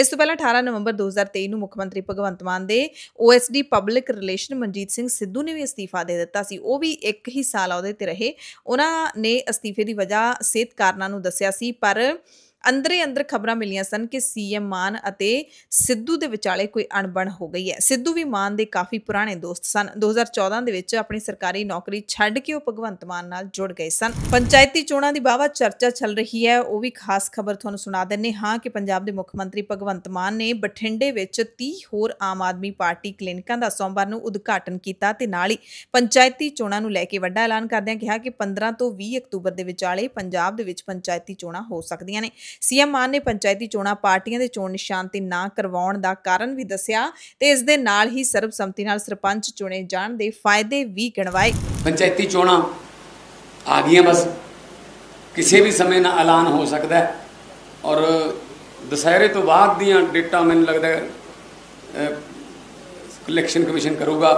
S1: ਇਸ ਤੋਂ ਪਹਿਲਾਂ 18 ਨਵੰਬਰ 2023 ਨੂੰ ਮੁੱਖ ਮੰਤਰੀ ਭਗਵੰਤ ਮਾਨ ਦੇ OSD public relation Manjit Singh Sidhu ਨੇ ਵੀ ਅਸਤੀਫਾ ਦੇ ਦਿੱਤਾ ਸੀ ਉਹ ਵੀ ਇੱਕ ਹੀ ਸਾਲ ਉਹਦੇ ਤੇ ਰਹੇ ਉਹਨਾਂ ਨੇ ਅਸਤੀਫੇ ਦੀ ਵਜ੍ਹਾ ਸਿਹਤ ਕਾਰਨਾਂ ਨੂੰ ਦੱਸਿਆ ਸੀ ਪਰ ਅੰਦਰੇ ਅੰਦਰ ਖਬਰਾਂ ਮਿਲੀਆਂ ਸਨ ਕਿ ਸੀਐਮ ਮਾਨ ਅਤੇ ਸਿੱਧੂ ਦੇ ਵਿਚਾਲੇ ਕੋਈ ਅਣਬਣ ਹੋ ਗਈ ਹੈ ਸਿੱਧੂ ਵੀ ਮਾਨ ਦੇ ਕਾਫੀ ਪੁਰਾਣੇ ਦੋਸਤ ਸਨ 2014 ਦੇ ਵਿੱਚ ਆਪਣੀ ਸਰਕਾਰੀ ਨੌਕਰੀ ਛੱਡ ਕੇ ਉਹ ਭਗਵੰਤ ਮਾਨ ਨਾਲ ਜੁੜ ਗਏ ਸਨ ਪੰਚਾਇਤੀ ਚੋਣਾਂ ਦੀ ਬਾਵਾ ਚਰਚਾ ਚੱਲ ਰਹੀ ਹੈ ਉਹ ਵੀ ਖਾਸ ਖਬਰ ਤੁਹਾਨੂੰ ਸੁਣਾ ਦਿੰਨੇ ਹਾਂ ਕਿ ਪੰਜਾਬ ਦੇ ਮੁੱਖ ਮੰਤਰੀ ਭਗਵੰਤ ਮਾਨ ਨੇ ਬਠਿੰਡੇ ਵਿੱਚ 30 ਹੋਰ ਆਮ ਆਦਮੀ ਪਾਰਟੀ ਕਲੀਨਿਕਾਂ ਦਾ ਸੋਮਵਾਰ ਨੂੰ ਉਦਘਾਟਨ ਕੀਤਾ ਤੇ ਨਾਲ ਹੀ ਪੰਚਾਇਤੀ ਚੋਣਾਂ ਨੂੰ ਲੈ ਕੇ ਵੱਡਾ ਐਲਾਨ ਕਰਦਿਆਂ ਕਿਹਾ ਕਿ 15 ਤੋਂ 20 ਅਕਤੂਬਰ ਦੇ ਵਿਚਾਲੇ ਪੰਜਾਬ ਦੇ ਵਿੱਚ ਪੰਚਾਇਤੀ ਚੋਣਾਂ ਹੋ ਸਕਦੀਆਂ ਨੇ ਸੀਐਮ ਮਾਨ ਨੇ ਪੰਚਾਇਤੀ ਚੋਣਾਂ ਪਾਰਟੀਆਂ ਦੇ ਚੋਣ ਨਿਸ਼ਾਨ ਤੇ ਨਾ ਕਰਵਾਉਣ ਦਾ ਕਾਰਨ ਵੀ ਦੱਸਿਆ ਤੇ ਇਸ ਦੇ ਨਾਲ ਹੀ ਸਰਬਸੰਮਤੀ ਨਾਲ ਸਰਪੰਚ ਚੁਣੇ ਜਾਣ ਦੇ ਫਾਇਦੇ ਵੀ ਗਿਣਵਾਏ ਪੰਚਾਇਤੀ ਚੋਣਾਂ ਆ ਗਈਆਂ ਬਸ ਕਿਸੇ ਵੀ ਸਮੇਂ ਨਾਲ ਐਲਾਨ ਹੋ ਸਕਦਾ ਹੈ ਔਰ ਦਸਹਿਰੇ ਤੋਂ ਬਾਅਦ ਦੀਆਂ ਡੇਟਾ ਮੈਨੂੰ ਲੱਗਦਾ ਹੈ ਕਲੈਕਸ਼ਨ ਕਮਿਸ਼ਨ ਕਰੂਗਾ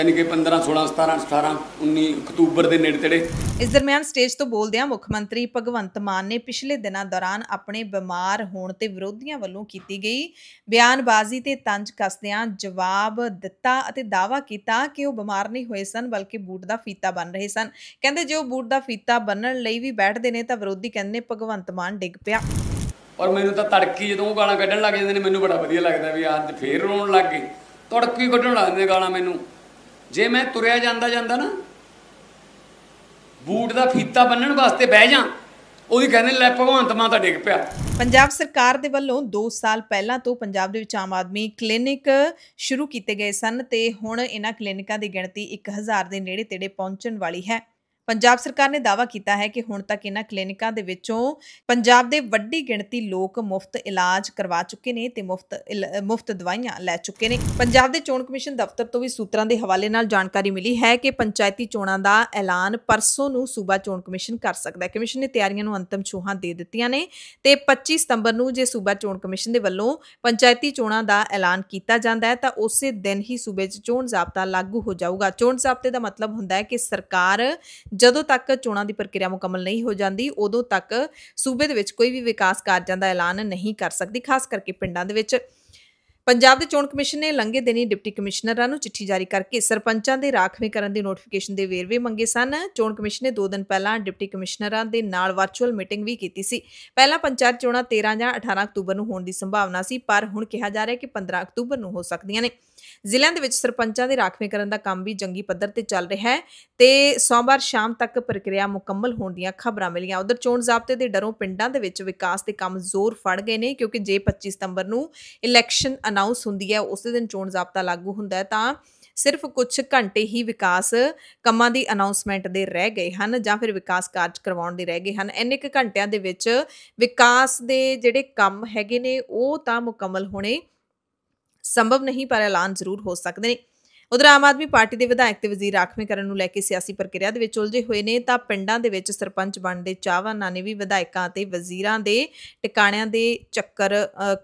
S1: ਜਾਨੀ ਕਿ 15 16 17 18 19 ਅਕਤੂਬਰ ਦੇ ਨੇੜੇ ਤੇੜੇ ਇਸ ਦਰਮਿਆਨ ਸਟੇਜ ਤੋਂ ਬੋਲਦਿਆਂ ਮੁੱਖ ਮੰਤਰੀ ਭਗਵੰਤ ਮਾਨ ਨੇ ਪਿਛਲੇ ਦਿਨਾਂ ਦੌਰਾਨ ਆਪਣੇ ਬਿਮਾਰ ਹੋਣ ਤੇ ਵਿਰੋਧੀਆਂ ਵੱਲੋਂ ਕੀਤੀ ਗਈ ਬਿਆਨਬਾਜ਼ੀ ਤੇ ਤੰਜ ਕੱਸਦਿਆਂ ਜਵਾਬ ਦਿੱਤਾ ਅਤੇ ਦਾਵਾ ਕੀਤਾ ਕਿ ਉਹ ਬਿਮਾਰ ਨਹੀਂ ਹੋਏ ਸਨ ਬਲਕਿ ਬੂਟ ਦਾ ਫੀਤਾ ਬਣ ਰਹੇ ਸਨ ਕਹਿੰਦੇ ਜੇ ਉਹ ਬੂਟ ਦਾ ਫੀਤਾ ਬਣਨ ਲਈ ਵੀ ਬੈਠਦੇ ਨੇ ਤਾਂ ਵਿਰੋਧੀ ਕਹਿੰਦੇ ਭਗਵੰਤ ਮਾਨ ਡਿੱਗ ਪਿਆ ਔਰ ਮੈਨੂੰ ਤਾਂ ਤੜਕੀ ਜਦੋਂ ਉਹ ਗਾਲਾਂ ਕੱਢਣ ਲੱਗ ਜਾਂਦੇ ਨੇ ਮੈਨੂੰ ਬੜਾ ਵਧੀਆ ਲੱਗਦਾ ਵੀ ਅੱਜ ਫੇਰ ਰੋਣ ਲੱਗ ਗਏ ਤੜਕੀ ਕੱਢਣ ਲੱਗ ਜਾਂਦੇ ਗਾਲਾਂ ਮੈਨੂੰ ਜੇ ਮੈਂ ਤੁਰਿਆ ਜਾਂਦਾ ਜਾਂਦਾ ਨਾ ਬੂਟ ਦਾ ਫੀਤਾ ਬੰਨਣ ਵਾਸਤੇ ਬਹਿ ਜਾ ਉਹਦੀ ਕਹਿੰਦੇ ਲੈ ਭਗਵੰਤ ਮਾਨ ਤਾਂ ਡਿੱਗ ਪਿਆ ਪੰਜਾਬ ਸਰਕਾਰ ਦੇ ਵੱਲੋਂ 2 ਸਾਲ ਪਹਿਲਾਂ ਤੋਂ ਪੰਜਾਬ ਦੇ ਵਿੱਚ ਆਮ ਆਦਮੀ ਕਲੀਨਿਕ ਸ਼ੁਰੂ ਕੀਤੇ ਗਏ ਸਨ ਤੇ ਹੁਣ ਇਹਨਾਂ ਕਲੀਨਿਕਾਂ ਦੀ ਗਿਣਤੀ 1000 ਦੇ ਨੇੜੇ ਤੇੜੇ ਪਹੁੰਚਣ ਵਾਲੀ ਹੈ ਪੰਜਾਬ ਸਰਕਾਰ ਨੇ ਦਾਅਵਾ ਕੀਤਾ ਹੈ ਕਿ ਹੁਣ ਤੱਕ ਇਹਨਾਂ ਕਲੀਨਿਕਾਂ ਦੇ ਵਿੱਚੋਂ ਪੰਜਾਬ ਦੇ ਵੱਡੀ ਗਿਣਤੀ ਲੋਕ ਮੁਫਤ ਇਲਾਜ ਕਰਵਾ ਚੁੱਕੇ ਨੇ ਤੇ ਮੁਫਤ ਮੁਫਤ ਦਵਾਈਆਂ ਲੈ ਚੁੱਕੇ ਨੇ ਪੰਜਾਬ ਦੇ ਚੋਣ ਕਮਿਸ਼ਨ ਦਫ਼ਤਰ ਤੋਂ ਵੀ ਸੂਤਰਾਂ ਦੇ ਹਵਾਲੇ ਨਾਲ ਜਾਣਕਾਰੀ ਮਿਲੀ ਹੈ ਕਿ ਪੰਚਾਇਤੀ ਚੋਣਾਂ ਦਾ ਐਲਾਨ ਪਰਸੋਂ ਨੂੰ ਸੂਬਾ ਚੋਣ ਕਮਿਸ਼ਨ ਕਰ ਸਕਦਾ ਹੈ ਕਮਿਸ਼ਨ ਨੇ ਤਿਆਰੀਆਂ ਨੂੰ ਅੰਤਮ ਛੋਹਾਂ ਦੇ ਦਿੱਤੀਆਂ ਨੇ ਤੇ 25 ਸਤੰਬਰ ਨੂੰ ਜੇ ਸੂਬਾ ਚੋਣ ਕਮਿਸ਼ਨ ਦੇ ਵੱਲੋਂ ਪੰਚਾਇਤੀ ਚੋਣਾਂ ਦਾ ਐਲਾਨ ਕੀਤਾ ਜਾਂਦਾ ਹੈ ਤਾਂ ਉਸੇ ਦਿਨ ਹੀ ਸੂਬੇ 'ਚ ਚੋਣ ਜ਼ਾਬਤਾ ਲਾਗੂ ਹੋ ਜਾਊਗਾ ਚੋਣ ਜ਼ਾਬਤੇ ਦਾ ਮਤਲਬ ਹੁੰਦਾ ਹੈ ਕਿ ਸਰਕਾਰ ਜਦੋਂ ਤੱਕ ਚੋਣਾਂ ਦੀ ਪ੍ਰਕਿਰਿਆ ਮੁਕੰਮਲ ਨਹੀਂ ਹੋ ਜਾਂਦੀ ਉਦੋਂ ਤੱਕ ਸੂਬੇ ਦੇ ਵਿੱਚ ਕੋਈ ਵੀ ਵਿਕਾਸ ਕਾਰਜਾਂ ਦਾ ਐਲਾਨ ਨਹੀਂ ਕਰ ਸਕਦੀ ਖਾਸ ਕਰਕੇ ਪਿੰਡਾਂ ਦੇ ਵਿੱਚ ਪੰਜਾਬ ਦੇ ਚੋਣ ਕਮਿਸ਼ਨ ਨੇ ਲੰਘੇ ਦਿਨੀ ਡਿਪਟੀ ਕਮਿਸ਼ਨਰਾਂ ਨੂੰ ਚਿੱਠੀ ਜਾਰੀ ਕਰਕੇ ਸਰਪੰਚਾਂ ਦੇ ਰਾਖਵੇਂ ਕਰਨ ਦੀ ਨੋਟੀਫਿਕੇਸ਼ਨ ਦੇ ਵੇਰਵੇ ਮੰਗੇ ਸਨ ਚੋਣ ਕਮਿਸ਼ਨ ਨੇ 2 ਦਿਨ ਪਹਿਲਾਂ ਡਿਪਟੀ ਕਮਿਸ਼ਨਰਾਂ ਦੇ ਨਾਲ ਵਰਚੁਅਲ ਮੀਟਿੰਗ ਵੀ ਕੀਤੀ ਸੀ ਪਹਿਲਾਂ ਪੰਚਾਇਤ ਚੋਣਾਂ 13 ਜਾਂ 18 ਅਕਤੂਬਰ ਨੂੰ ਹੋਣ ਦੀ ਸੰਭਾਵਨਾ ਸੀ ਪਰ ਹੁਣ ਕਿਹਾ ਜਾ ਰਿਹਾ ਹੈ ਕਿ 15 ਅਕਤੂਬਰ ਨੂੰ ਹੋ ਸਕਦੀਆਂ ਨੇ ਜ਼ਿਲ੍ਹਿਆਂ ਦੇ ਵਿੱਚ ਸਰਪੰਚਾਂ ਦੇ ਰਾਖਵੇਂਕਰਨ ਦਾ ਕੰਮ ਵੀ ਜੰਗੀ ਪੱਧਰ ਤੇ ਚੱਲ ਰਿਹਾ ਹੈ ਤੇ ਸੋਮਵਾਰ ਸ਼ਾਮ ਤੱਕ ਪ੍ਰਕਿਰਿਆ ਮੁਕੰਮਲ ਹੋਣ ਦੀਆਂ ਖਬਰਾਂ ਮਿਲੀਆਂ ਉਧਰ ਚੋਣ ਜ਼ਾਬਤੇ ਦੇ ਡਰੋਂ ਪਿੰਡਾਂ ਦੇ ਵਿੱਚ ਵਿਕਾਸ ਦੇ ਕੰਮ ਜ਼ੋਰ ਫੜ ਗਏ ਨੇ ਕਿਉਂਕਿ ਜੇ 25 ਸਤੰਬਰ ਨੂੰ ਇਲੈਕਸ਼ਨ ਅਨਾਉਂਸ ਹੁੰਦੀ ਹੈ ਉਸੇ ਦਿਨ ਚੋਣ ਜ਼ਾਬਤਾ ਲਾਗੂ ਹੁੰਦਾ ਹੈ ਤਾਂ ਸਿਰਫ ਕੁਝ ਘੰਟੇ ਹੀ ਵਿਕਾਸ ਕੰਮਾਂ ਦੀ ਅਨਾਉਂਸਮੈਂਟ ਦੇ ਰਹਿ ਗਏ ਹਨ ਜਾਂ ਫਿਰ ਵਿਕਾਸ ਕਾਰਜ ਕਰਵਾਉਣ ਦੇ ਰਹਿ ਗਏ ਹਨ ਇੰਨੇ ਕ ਘੰਟਿਆਂ ਦੇ ਵਿੱਚ ਵਿਕਾਸ ਦੇ ਜਿਹੜੇ ਕੰਮ ਹੈਗੇ ਨੇ ਉਹ ਤਾਂ ਮੁਕੰਮਲ ਹੋਣੇ ਸੰਭਵ ਨਹੀਂ ਪਰ ਐਲਾਨ ਜ਼ਰੂਰ ਹੋ ਸਕਦੇ ਨੇ ਉਧਰ ਆਮ ਆਦਮੀ ਪਾਰਟੀ ਦੇ ਵਿਧਾਇਕ ਤੇ ਵਜ਼ੀਰ ਆਖਮੇ ਕਰਨ ਨੂੰ ਲੈ ਕੇ ਸਿਆਸੀ ਪ੍ਰਕਿਰਿਆ ਦੇ ਵਿੱਚ ਉਲਝੇ ਹੋਏ ਨੇ ਤਾਂ ਪਿੰਡਾਂ ਦੇ ਵਿੱਚ ਸਰਪੰਚ ਦੇ ਚਾਹਵਾਨਾਂ ਨੇ ਵੀ ਵਿਧਾਇਕਾਂ ਤੇ ਵਜ਼ੀਰਾਂ ਦੇ ਟਿਕਾਣਿਆਂ ਦੇ ਚੱਕਰ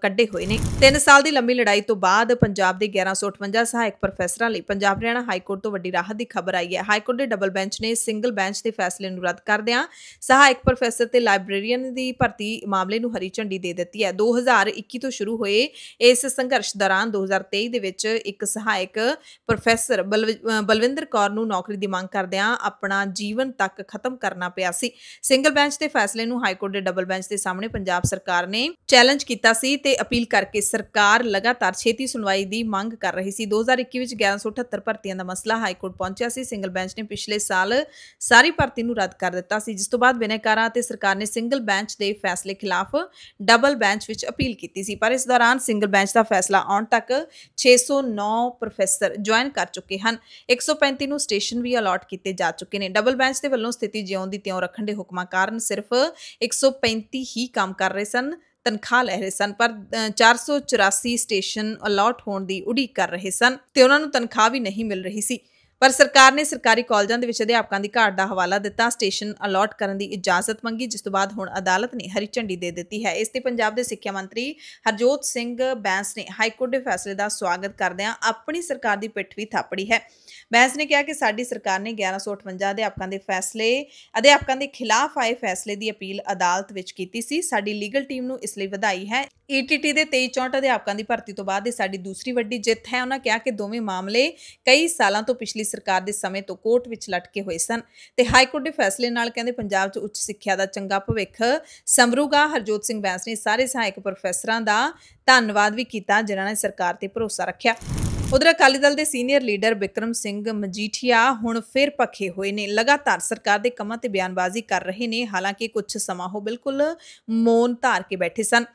S1: ਕੱਢੇ ਹੋਏ ਨੇ 3 ਸਾਲ ਦੀ ਲੰਮੀ ਲੜਾਈ ਤੋਂ ਬਾਅਦ ਪੰਜਾਬ ਦੇ 1158 ਸਹਾਇਕ ਪ੍ਰੋਫੈਸਰਾਂ ਲਈ ਪੰਜਾਬ ਹਰਿਆਣਾ ਹਾਈ ਕੋਰਟ ਤੋਂ ਵੱਡੀ ਰਾਹਤ ਦੀ ਖਬਰ ਆਈ ਹੈ ਹਾਈ ਕੋਰਟ ਦੇ ਡਬਲ ਬੈਂਚ ਨੇ ਸਿੰਗਲ ਬੈਂਚ ਦੇ ਫੈਸਲੇ ਨੂੰ ਰੱਦ ਕਰਦਿਆਂ ਸਹਾਇਕ ਪ੍ਰੋਫੈਸਰ ਤੇ ਲਾਇਬ੍ਰੇਰੀਅਨ ਦੀ ਭਰਤੀ ਮਾਮਲੇ ਨੂੰ ਹਰੀ ਝੰਡੀ ਦੇ ਦਿੱਤੀ ਹੈ 2021 ਤੋਂ ਸ਼ੁਰੂ ਹੋਏ ਇਸ ਸੰਘਰਸ਼ ਦੌਰਾਨ 2023 ਦੇ ਵਿੱਚ ਇੱਕ ਸਹਾਇਕ ਪ੍ਰੋਫੈਸਰ ਬਲਵਿੰਦਰ ਕੌਰ ਨੂੰ ਨੌਕਰੀ ਦੀ ਮੰਗ ਕਰਦਿਆਂ ਆਪਣਾ ਜੀਵਨ ਤੱਕ ਖਤਮ ਕਰਨਾ ਪਿਆ ਸੀ ਸਿੰਗਲ ਬੈਂਚ ਦੇ ਫੈਸਲੇ ਨੂੰ ਹਾਈ ਕੋਰਟ ਦੇ ਡਬਲ ਬੈਂਚ ਦੇ ਸਾਹਮਣੇ ਪੰਜਾਬ ਸਰਕਾਰ ਨੇ ਚੈਲੰਜ ਕੀਤਾ ਸੀ ਤੇ ਅਪੀਲ ਕਰਕੇ ਸਰਕਾਰ ਲਗਾਤਾਰ ਛੇਤੀ ਸੁਣਵਾਈ ਦੀ ਮੰਗ ਕਰ ਰਹੀ ਸੀ 2021 ਵਿੱਚ 1178 ਭਰਤੀਆਂ ਦਾ ਮਸਲਾ ਹਾਈ ਕੋਰਟ ਪਹੁੰਚਿਆ ਸੀ ਸਿੰਗਲ ਬੈਂਚ ਨੇ ਪਿਛਲੇ ਸਾਲ ਸਾਰੀ ਭਰਤੀ ਨੂੰ ਰੱਦ ਕਰ ਦਿੱਤਾ ਸੀ ਜਿਸ ਤੋਂ ਬਾਅਦ ਬਿਨੈਕਾਰਾਂ ਅਤੇ ਸਰਕਾਰ ਨੇ ਸਿੰਗਲ ਬੈਂਚ ਦੇ ਫੈਸਲੇ ਖਿਲਾਫ ਡਬਲ ਬੈਂਚ ਵਿੱਚ ਅਪੀਲ ਕੀਤੀ ਸੀ ਪਰ ਇਸ ਦੌਰਾਨ ਸਿੰਗਲ ਬੈਂਚ ਦਾ ਫੈਸਲਾ ਆਉਣ ਤੱਕ 609 ਪ੍ਰੋਫੈਸਰ ਜੁਆਇਨ ਐਲਾਨ ਕਰ ਚੁੱਕੇ ਹਨ 135 ਨੂੰ ਸਟੇਸ਼ਨ ਵੀ ਅਲਾਟ ਕੀਤੇ ਜਾ ਚੁੱਕੇ ਨੇ ਡਬਲ ਬੈਂਚ ਦੇ ਵੱਲੋਂ ਸਥਿਤੀ ਜਿਉਂ ਦੀ ਤਿਉਂ ਰੱਖਣ ਦੇ ਹੁਕਮਾਂ ਕਾਰਨ ਸਿਰਫ 135 ਹੀ ਕੰਮ ਕਰ ਰਹੇ ਸਨ ਤਨਖਾਹ ਲੈ ਰਹੇ ਸਨ ਪਰ 484 ਸਟੇਸ਼ਨ ਅਲਾਟ ਹੋਣ ਦੀ ਉਡੀਕ ਕਰ ਰਹੇ ਸਨ ਤੇ ਉਹਨਾਂ ਨੂੰ ਤਨਖਾਹ ਵੀ ਨਹੀਂ ਮਿਲ ਰਹੀ ਸੀ ਪਰ ਸਰਕਾਰ ਨੇ ਸਰਕਾਰੀ ਕਾਲਜਾਂ ਦੇ ਵਿੱਚ ਅਧਿਆਪਕਾਂ ਦੀ ਘਾਟ ਦਾ ਹਵਾਲਾ ਦਿੱਤਾ ਸਟੇਸ਼ਨ ਅਲਾਟ ਕਰਨ ਦੀ ਇਜਾਜ਼ਤ ਮੰਗੀ ਜਿਸ ਤੋਂ ਬਾਅਦ ਹੁਣ ਅਦਾਲਤ ਨੇ ਹਰੀ ਝੰਡੀ ਦੇ ਦਿੱਤੀ ਹੈ ਇਸ ਤੇ ਪੰਜਾਬ ਦੇ ਸਿੱਖਿਆ ਮੰਤਰੀ ਹਰਜੋਤ ਸਿੰਘ ਬੈਂਸ ਨੇ ਹਾਈ ਕੋਰਟ ਦੇ ਫੈਸਲੇ ਦਾ ਸਵਾਗਤ ਕਰਦਿਆਂ ਆਪਣੀ ਸਰਕਾਰ ਦੀ ਪਿੱਠ ਵੀ ਥਾਪੜੀ ਹੈ ਬੈਂਸ ਨੇ ਕਿਹਾ ਕਿ ਸਾਡੀ ਸਰਕਾਰ ਨੇ 1158 ਅਧਿਆਪਕਾਂ ਦੇ ਫੈਸਲੇ ਅਧਿਆਪਕਾਂ ਦੇ ਖਿਲਾਫ ਆਏ ਫੈਸਲੇ ਦੀ ਅਪੀਲ ਅਦਾਲਤ ਵਿੱਚ ਕੀਤੀ ਸੀ ਸਾਡੀ ਲੀਗਲ ਟੀਮ ਨੂੰ ਇਸ ਲਈ ਵਧਾਈ ਹੈ ਈਟੀਟੀ e ਦੇ 23-64 ਅਧਿਆਪਕਾਂ ਦੀ ਭਰਤੀ ਤੋਂ ਬਾਅਦ ਇਹ ਸਾਡੀ ਦੂਸਰੀ ਵੱਡੀ ਜਿੱਤ ਹੈ ਉਹਨਾਂ ਕਿਹਾ ਕਿ ਦੋਵੇਂ ਮਾਮਲੇ ਕਈ ਸਾਲਾਂ ਤੋਂ ਪਿਛਲੀ ਸਰਕਾਰ ਦੇ ਸਮੇਂ ਤੋਂ ਕੋਰਟ ਵਿੱਚ ਲਟਕੇ ਹੋਏ ਸਨ ਤੇ ਹਾਈ ਕੋਰਟ ਦੇ ਫੈਸਲੇ ਨਾਲ ਕਹਿੰਦੇ ਪੰਜਾਬ 'ਚ ਉੱਚ ਸਿੱਖਿਆ ਦਾ ਚੰਗਾ ਭਵਿੱਖ ਸਮਰੂਗਾ ਹਰਜੋਤ ਸਿੰਘ ਬੈਂਸ ਨੇ ਸਾਰੇ ਸਹਾਇਕ ਪ੍ਰੋਫੈਸਰਾਂ ਦਾ ਧੰਨਵਾਦ ਵੀ ਕੀਤਾ ਜਿਨ੍ਹਾਂ ਨੇ ਸਰਕਾਰ ਤੇ ਭਰੋਸਾ ਰੱਖਿਆ ਉਧਰ ਅਕਾਲੀ ਦਲ ਦੇ ਸੀਨੀਅਰ ਲੀਡਰ ਵਿਕਰਮ ਸਿੰਘ ਮਜੀਠੀਆ ਹੁਣ ਫਿਰ ਪੱਖੇ ਹੋਏ ਨੇ ਲਗਾਤਾਰ ਸਰਕਾਰ ਦੇ ਕੰਮਾਂ ਤੇ ਬਿਆਨਬਾਜ਼ੀ ਕਰ ਰਹੇ ਨੇ ਹਾਲਾਂਕਿ ਕੁਝ ਸਮਾਂ ਉਹ ਬਿਲਕੁਲ ਮੌਨ ਧਾਰ ਕੇ ਬੈਠੇ ਸਨ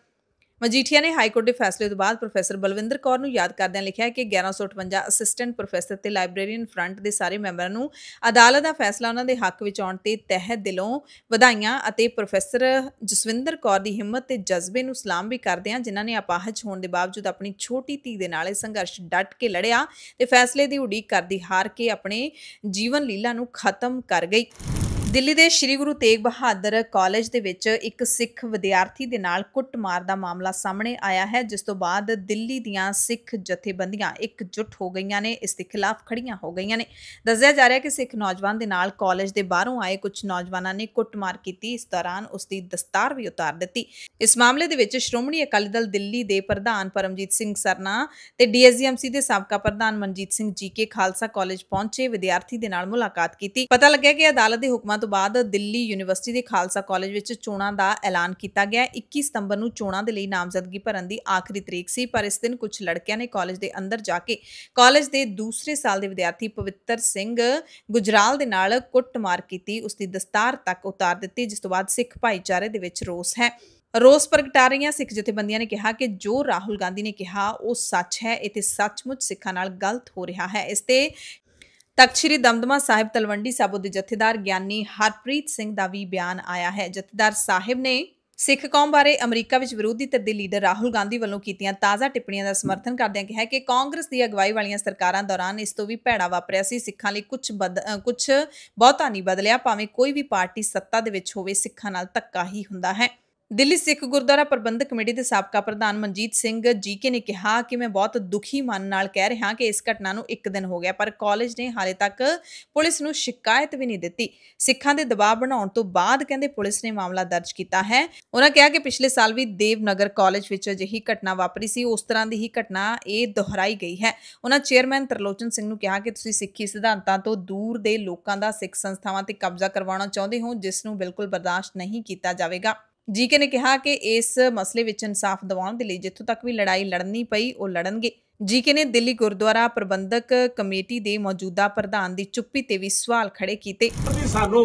S1: ਮਜੀਠੀਆ ਨੇ ਹਾਈ ਕੋਰਟ ਦੇ ਫੈਸਲੇ ਤੋਂ ਬਾਅਦ ਪ੍ਰੋਫੈਸਰ ਬਲਵਿੰਦਰ ਕੌਰ ਨੂੰ ਯਾਦ ਕਰਦਿਆਂ ਲਿਖਿਆ ਕਿ 1158 ਅਸਿਸਟੈਂਟ ਪ੍ਰੋਫੈਸਰ ਤੇ ਲਾਇਬ੍ਰੇਰੀਅਨ ਫਰੰਟ ਦੇ ਸਾਰੇ ਮੈਂਬਰਾਂ ਨੂੰ ਅਦਾਲਤ ਦਾ ਫੈਸਲਾ ਉਹਨਾਂ ਦੇ ਹੱਕ ਵਿੱਚ ਆਉਣ ਤੇ ਤਹਿ ਦਿਲੋਂ ਵਧਾਈਆਂ ਅਤੇ ਪ੍ਰੋਫੈਸਰ ਜਸਵਿੰਦਰ ਕੌਰ ਦੀ ਹਿੰਮਤ ਤੇ ਜਜ਼ਬੇ ਨੂੰ ਸਲਾਮ ਵੀ ਕਰਦੇ ਹਾਂ ਜਿਨ੍ਹਾਂ ਨੇ ਅਪਾਹਜ ਹੋਣ ਦੇ ਬਾਵਜੂਦ ਆਪਣੀ ਛੋਟੀ ਧੀ ਦੇ ਨਾਲ ਇਹ ਸੰਘਰਸ਼ ਡਟ ਕੇ ਲੜਿਆ ਤੇ ਫੈਸਲੇ ਦੀ ਉਡੀਕ ਕਰਦੀ ਹਾਰ ਕੇ ਆਪਣੇ ਜੀਵਨ ਲੀਲਾ ਨੂੰ ਖਤਮ ਕਰ ਗਈ ਦਿੱਲੀ ਦੇ ਸ੍ਰੀ ਗੁਰੂ ਤੇਗ ਬਹਾਦਰ ਕਾਲਜ ਦੇ ਵਿੱਚ ਇੱਕ ਸਿੱਖ ਵਿਦਿਆਰਥੀ ਦੇ ਨਾਲ ਕੁੱਟਮਾਰ ਦਾ ਮਾਮਲਾ ਸਾਹਮਣੇ ਆਇਆ ਹੈ ਜਿਸ ਤੋਂ ਬਾਅਦ ਦਿੱਲੀ ਦੀਆਂ ਸਿੱਖ ਜਥੇਬੰਦੀਆਂ ਇਕਜੁੱਟ ਹੋ ਗਈਆਂ ਨੇ ਇਸ ਦੇ ਖਿਲਾਫ ਖੜੀਆਂ ਹੋ ਗਈਆਂ ਨੇ ਦੱਸਿਆ ਜਾ ਰਿਹਾ ਕਿ ਸਿੱਖ ਨੌਜਵਾਨ ਦੇ ਨਾਲ ਕਾਲਜ ਦੇ ਬਾਹਰੋਂ ਆਏ ਕੁਝ ਨੌਜਵਾਨਾਂ ਨੇ ਕੁੱਟਮਾਰ ਕੀਤੀ ਇਸ ਦੌਰਾਨ ਉਸ ਦੀ ਦਸਤਾਰ ਵੀ ਉਤਾਰ ਦਿੱਤੀ ਇਸ ਮਾਮਲੇ ਦੇ ਵਿੱਚ ਸ਼੍ਰੋਮਣੀ ਅਕਾਲੀ ਦਲ ਦਿੱਲੀ ਦੇ ਪ੍ਰਧਾਨ ਪਰਮਜੀਤ ਸਿੰਘ ਸਰਨਾ ਤੇ ਡੀਐਸਜੀਐਮਸੀ ਦੇ ਸਾਬਕਾ ਪ੍ਰਧਾਨ ਮਨਜੀਤ ਸਿੰਘ ਜੀਕੇ ਖਾਲਸਾ ਕਾਲਜ ਪਹੁੰਚੇ ਵਿਦਿਆਰਥੀ ਦੇ ਨਾਲ ਮੁਲਾਕਾਤ ਕੀਤੀ ਪਤਾ ਲੱਗਿਆ ਕਿ ਅਦਾਲਤ ਦੇ ਹੁਕਮਾਂ ਤੋਂ ਬਾਅਦ ਦਿੱਲੀ ਯੂਨੀਵਰਸਿਟੀ ਦੇ ਖਾਲਸਾ ਕਾਲਜ ਵਿੱਚ ਚੋਣਾਂ ਦਾ ਐਲਾਨ ਕੀਤਾ ਗਿਆ 21 ਸਤੰਬਰ ਨੂੰ ਚੋਣਾਂ ਦੇ ਲਈ ਨਾਮਜ਼ਦਗੀ ਭਰਨ ਦੀ ਆਖਰੀ ਤਰੀਕ ਸੀ ਪਰ ਇਸ ਦਿਨ ਕੁਝ ਲੜਕਿਆਂ ਨੇ ਕਾਲਜ ਦੇ ਅੰਦਰ ਜਾ ਕੇ ਕਾਲਜ ਦੇ ਦੂਸਰੇ ਸਾਲ ਦੇ ਵਿਦਿਆਰਥੀ ਪਵਿੱਤਰ ਸਿੰਘ ਗੁਜਰਾਲ ਦੇ ਨਾਲ ਕੁੱਟਮਾਰ ਕੀਤੀ ਉਸ ਦੀ ਦਸਤਾਰ ਤੱਕ ਉਤਾਰ ਦਿੱਤੀ ਜਿਸ ਤੋਂ ਬਾਅਦ ਸਿੱਖ ਭਾਈਚਾਰੇ ਦੇ ਵਿੱਚ ਰੋਸ ਹੈ ਰੋਸ ਪ੍ਰਗਟਾ ਰਹੀਆਂ ਸਿੱਖ ਜਥੇਬੰਦੀਆਂ ਨੇ ਕਿਹਾ ਕਿ ਜੋ ਰਾਹੁਲ ਗਾਂਧੀ ਨੇ ਕਿਹਾ ਉਹ ਸੱਚ ਹੈ ਇਹ ਤੇ ਸੱਚਮੁੱਚ ਸਿੱਖਾਂ ਨਾਲ ਗਲਤ ਹੋ ਰਿਹਾ ਹੈ ਇਸ ਤੇ ਤਖਤ ਸ੍ਰੀ ਦਮਦਮਾ ਸਾਹਿਬ ਤਲਵੰਡੀ ਸਾਬੋ ਦੇ ਜਥੇਦਾਰ ਗਿਆਨੀ ਹਰਪ੍ਰੀਤ ਸਿੰਘ ਦਾ ਵੀ ਬਿਆਨ ਆਇਆ ਹੈ ਜਥੇਦਾਰ ਸਾਹਿਬ ਨੇ ਸਿੱਖ ਕੌਮ ਬਾਰੇ ਅਮਰੀਕਾ ਵਿੱਚ ਵਿਰੋਧੀ ਧਿਰ ਦੇ ਲੀਡਰ ਰਾਹੁਲ ਗਾਂਧੀ ਵੱਲੋਂ ਕੀਤੀਆਂ ਤਾਜ਼ਾ ਟਿੱਪਣੀਆਂ ਦਾ ਸਮਰਥਨ ਕਰਦਿਆਂ ਕਿਹਾ ਕਿ ਕਾਂਗਰਸ ਦੀ ਅਗਵਾਈ ਵਾਲੀਆਂ ਸਰਕਾਰਾਂ ਦੌਰਾਨ ਇਸ ਤੋਂ ਵੀ ਭੈੜਾ ਵਾਪਰਿਆ ਸੀ ਸਿੱਖਾਂ ਲਈ ਕੁਝ ਕੁਝ ਬਹੁਤਾ ਨਹੀਂ ਬਦਲਿਆ ਭਾਵੇਂ ਕੋਈ ਵੀ ਪਾਰਟੀ ਸੱਤਾ ਦੇ ਵਿੱਚ ਹੋਵੇ ਸਿੱਖਾਂ ਨਾਲ ਧੱਕਾ ਹੀ ਹੁੰਦਾ ਹੈ ਦਿੱਲੀ ਸਿੱਖ ਗੁਰਦੁਆਰਾ ਪ੍ਰਬੰਧਕ ਕਮੇਟੀ ਦੇ ਸਾਬਕਾ ਪ੍ਰਧਾਨ ਮਨਜੀਤ ਸਿੰਘ ਜੀਕੇ ਨੇ ਕਿਹਾ ਕਿ ਮੈਂ ਬਹੁਤ ਦੁਖੀ ਮਨ ਨਾਲ ਕਹਿ ਰਿਹਾ ਕਿ ਇਸ ਘਟਨਾ ਨੂੰ ਇੱਕ ਦਿਨ ਹੋ ਗਿਆ ਪਰ ਕਾਲਜ ਨੇ ਹਾਲੇ ਤੱਕ ਪੁਲਿਸ ਨੂੰ ਸ਼ਿਕਾਇਤ ਵੀ ਨਹੀਂ ਦਿੱਤੀ ਸਿੱਖਾਂ ਦੇ ਦਬਾਅ ਬਣਾਉਣ ਤੋਂ ਬਾਅਦ ਕਹਿੰਦੇ ਪੁਲਿਸ ਨੇ ਮਾਮਲਾ ਦਰਜ ਕੀਤਾ ਹੈ ਉਹਨਾਂ ਕਿਹਾ ਕਿ ਪਿਛਲੇ ਸਾਲ ਵੀ ਦੇਵਨਗਰ ਕਾਲਜ ਵਿੱਚ ਅਜਿਹੀ ਘਟਨਾ ਵਾਪਰੀ ਸੀ ਉਸ ਤਰ੍ਹਾਂ ਦੀ ਹੀ ਘਟਨਾ ਇਹ ਦੁਹਰਾਈ ਗਈ ਹੈ ਉਹਨਾਂ ਚੇਅਰਮੈਨ ਤਰਲੋਚਨ ਸਿੰਘ ਨੂੰ ਕਿਹਾ ਕਿ ਤੁਸੀਂ ਸਿੱਖੀ ਸਿਧਾਂਤਾਂ ਤੋਂ ਦੂਰ ਦੇ ਲੋਕਾਂ ਦਾ ਸਿੱਖ ਸੰਸਥਾਵਾਂ ਤੇ ਕਬਜ਼ਾ ਕਰਵਾਉਣਾ ਚਾਹੁੰਦੇ ਹੋ ਜਿਸ ਨੂੰ ਬਿਲਕੁਲ ਬਰਦਾਸ਼ਤ ਨਹੀਂ ਕੀਤਾ ਜਾਵੇਗਾ ਜੀਕੇ ਨੇ ਕਿਹਾ ਕਿ ਇਸ ਮਸਲੇ ਵਿੱਚ ਇਨਸਾਫ ਦਿਵਾਉਣ ਦੇ ਲਈ ਜਿੱਥੋਂ ਤੱਕ ਵੀ ਲੜਾਈ ਲੜਨੀ ਪਈ ਉਹ ਲੜਨਗੇ ਜੀਕੇ ਨੇ ਦਿੱਲੀ ਗੁਰਦੁਆਰਾ ਪ੍ਰਬੰਧਕ ਕਮੇਟੀ ਦੇ ਮੌਜੂਦਾ ਪ੍ਰਧਾਨ ਦੀ ਚੁੱਪੀ ਤੇ ਵੀ ਸਵਾਲ ਖੜੇ ਕੀਤੇ ਸਾਨੂੰ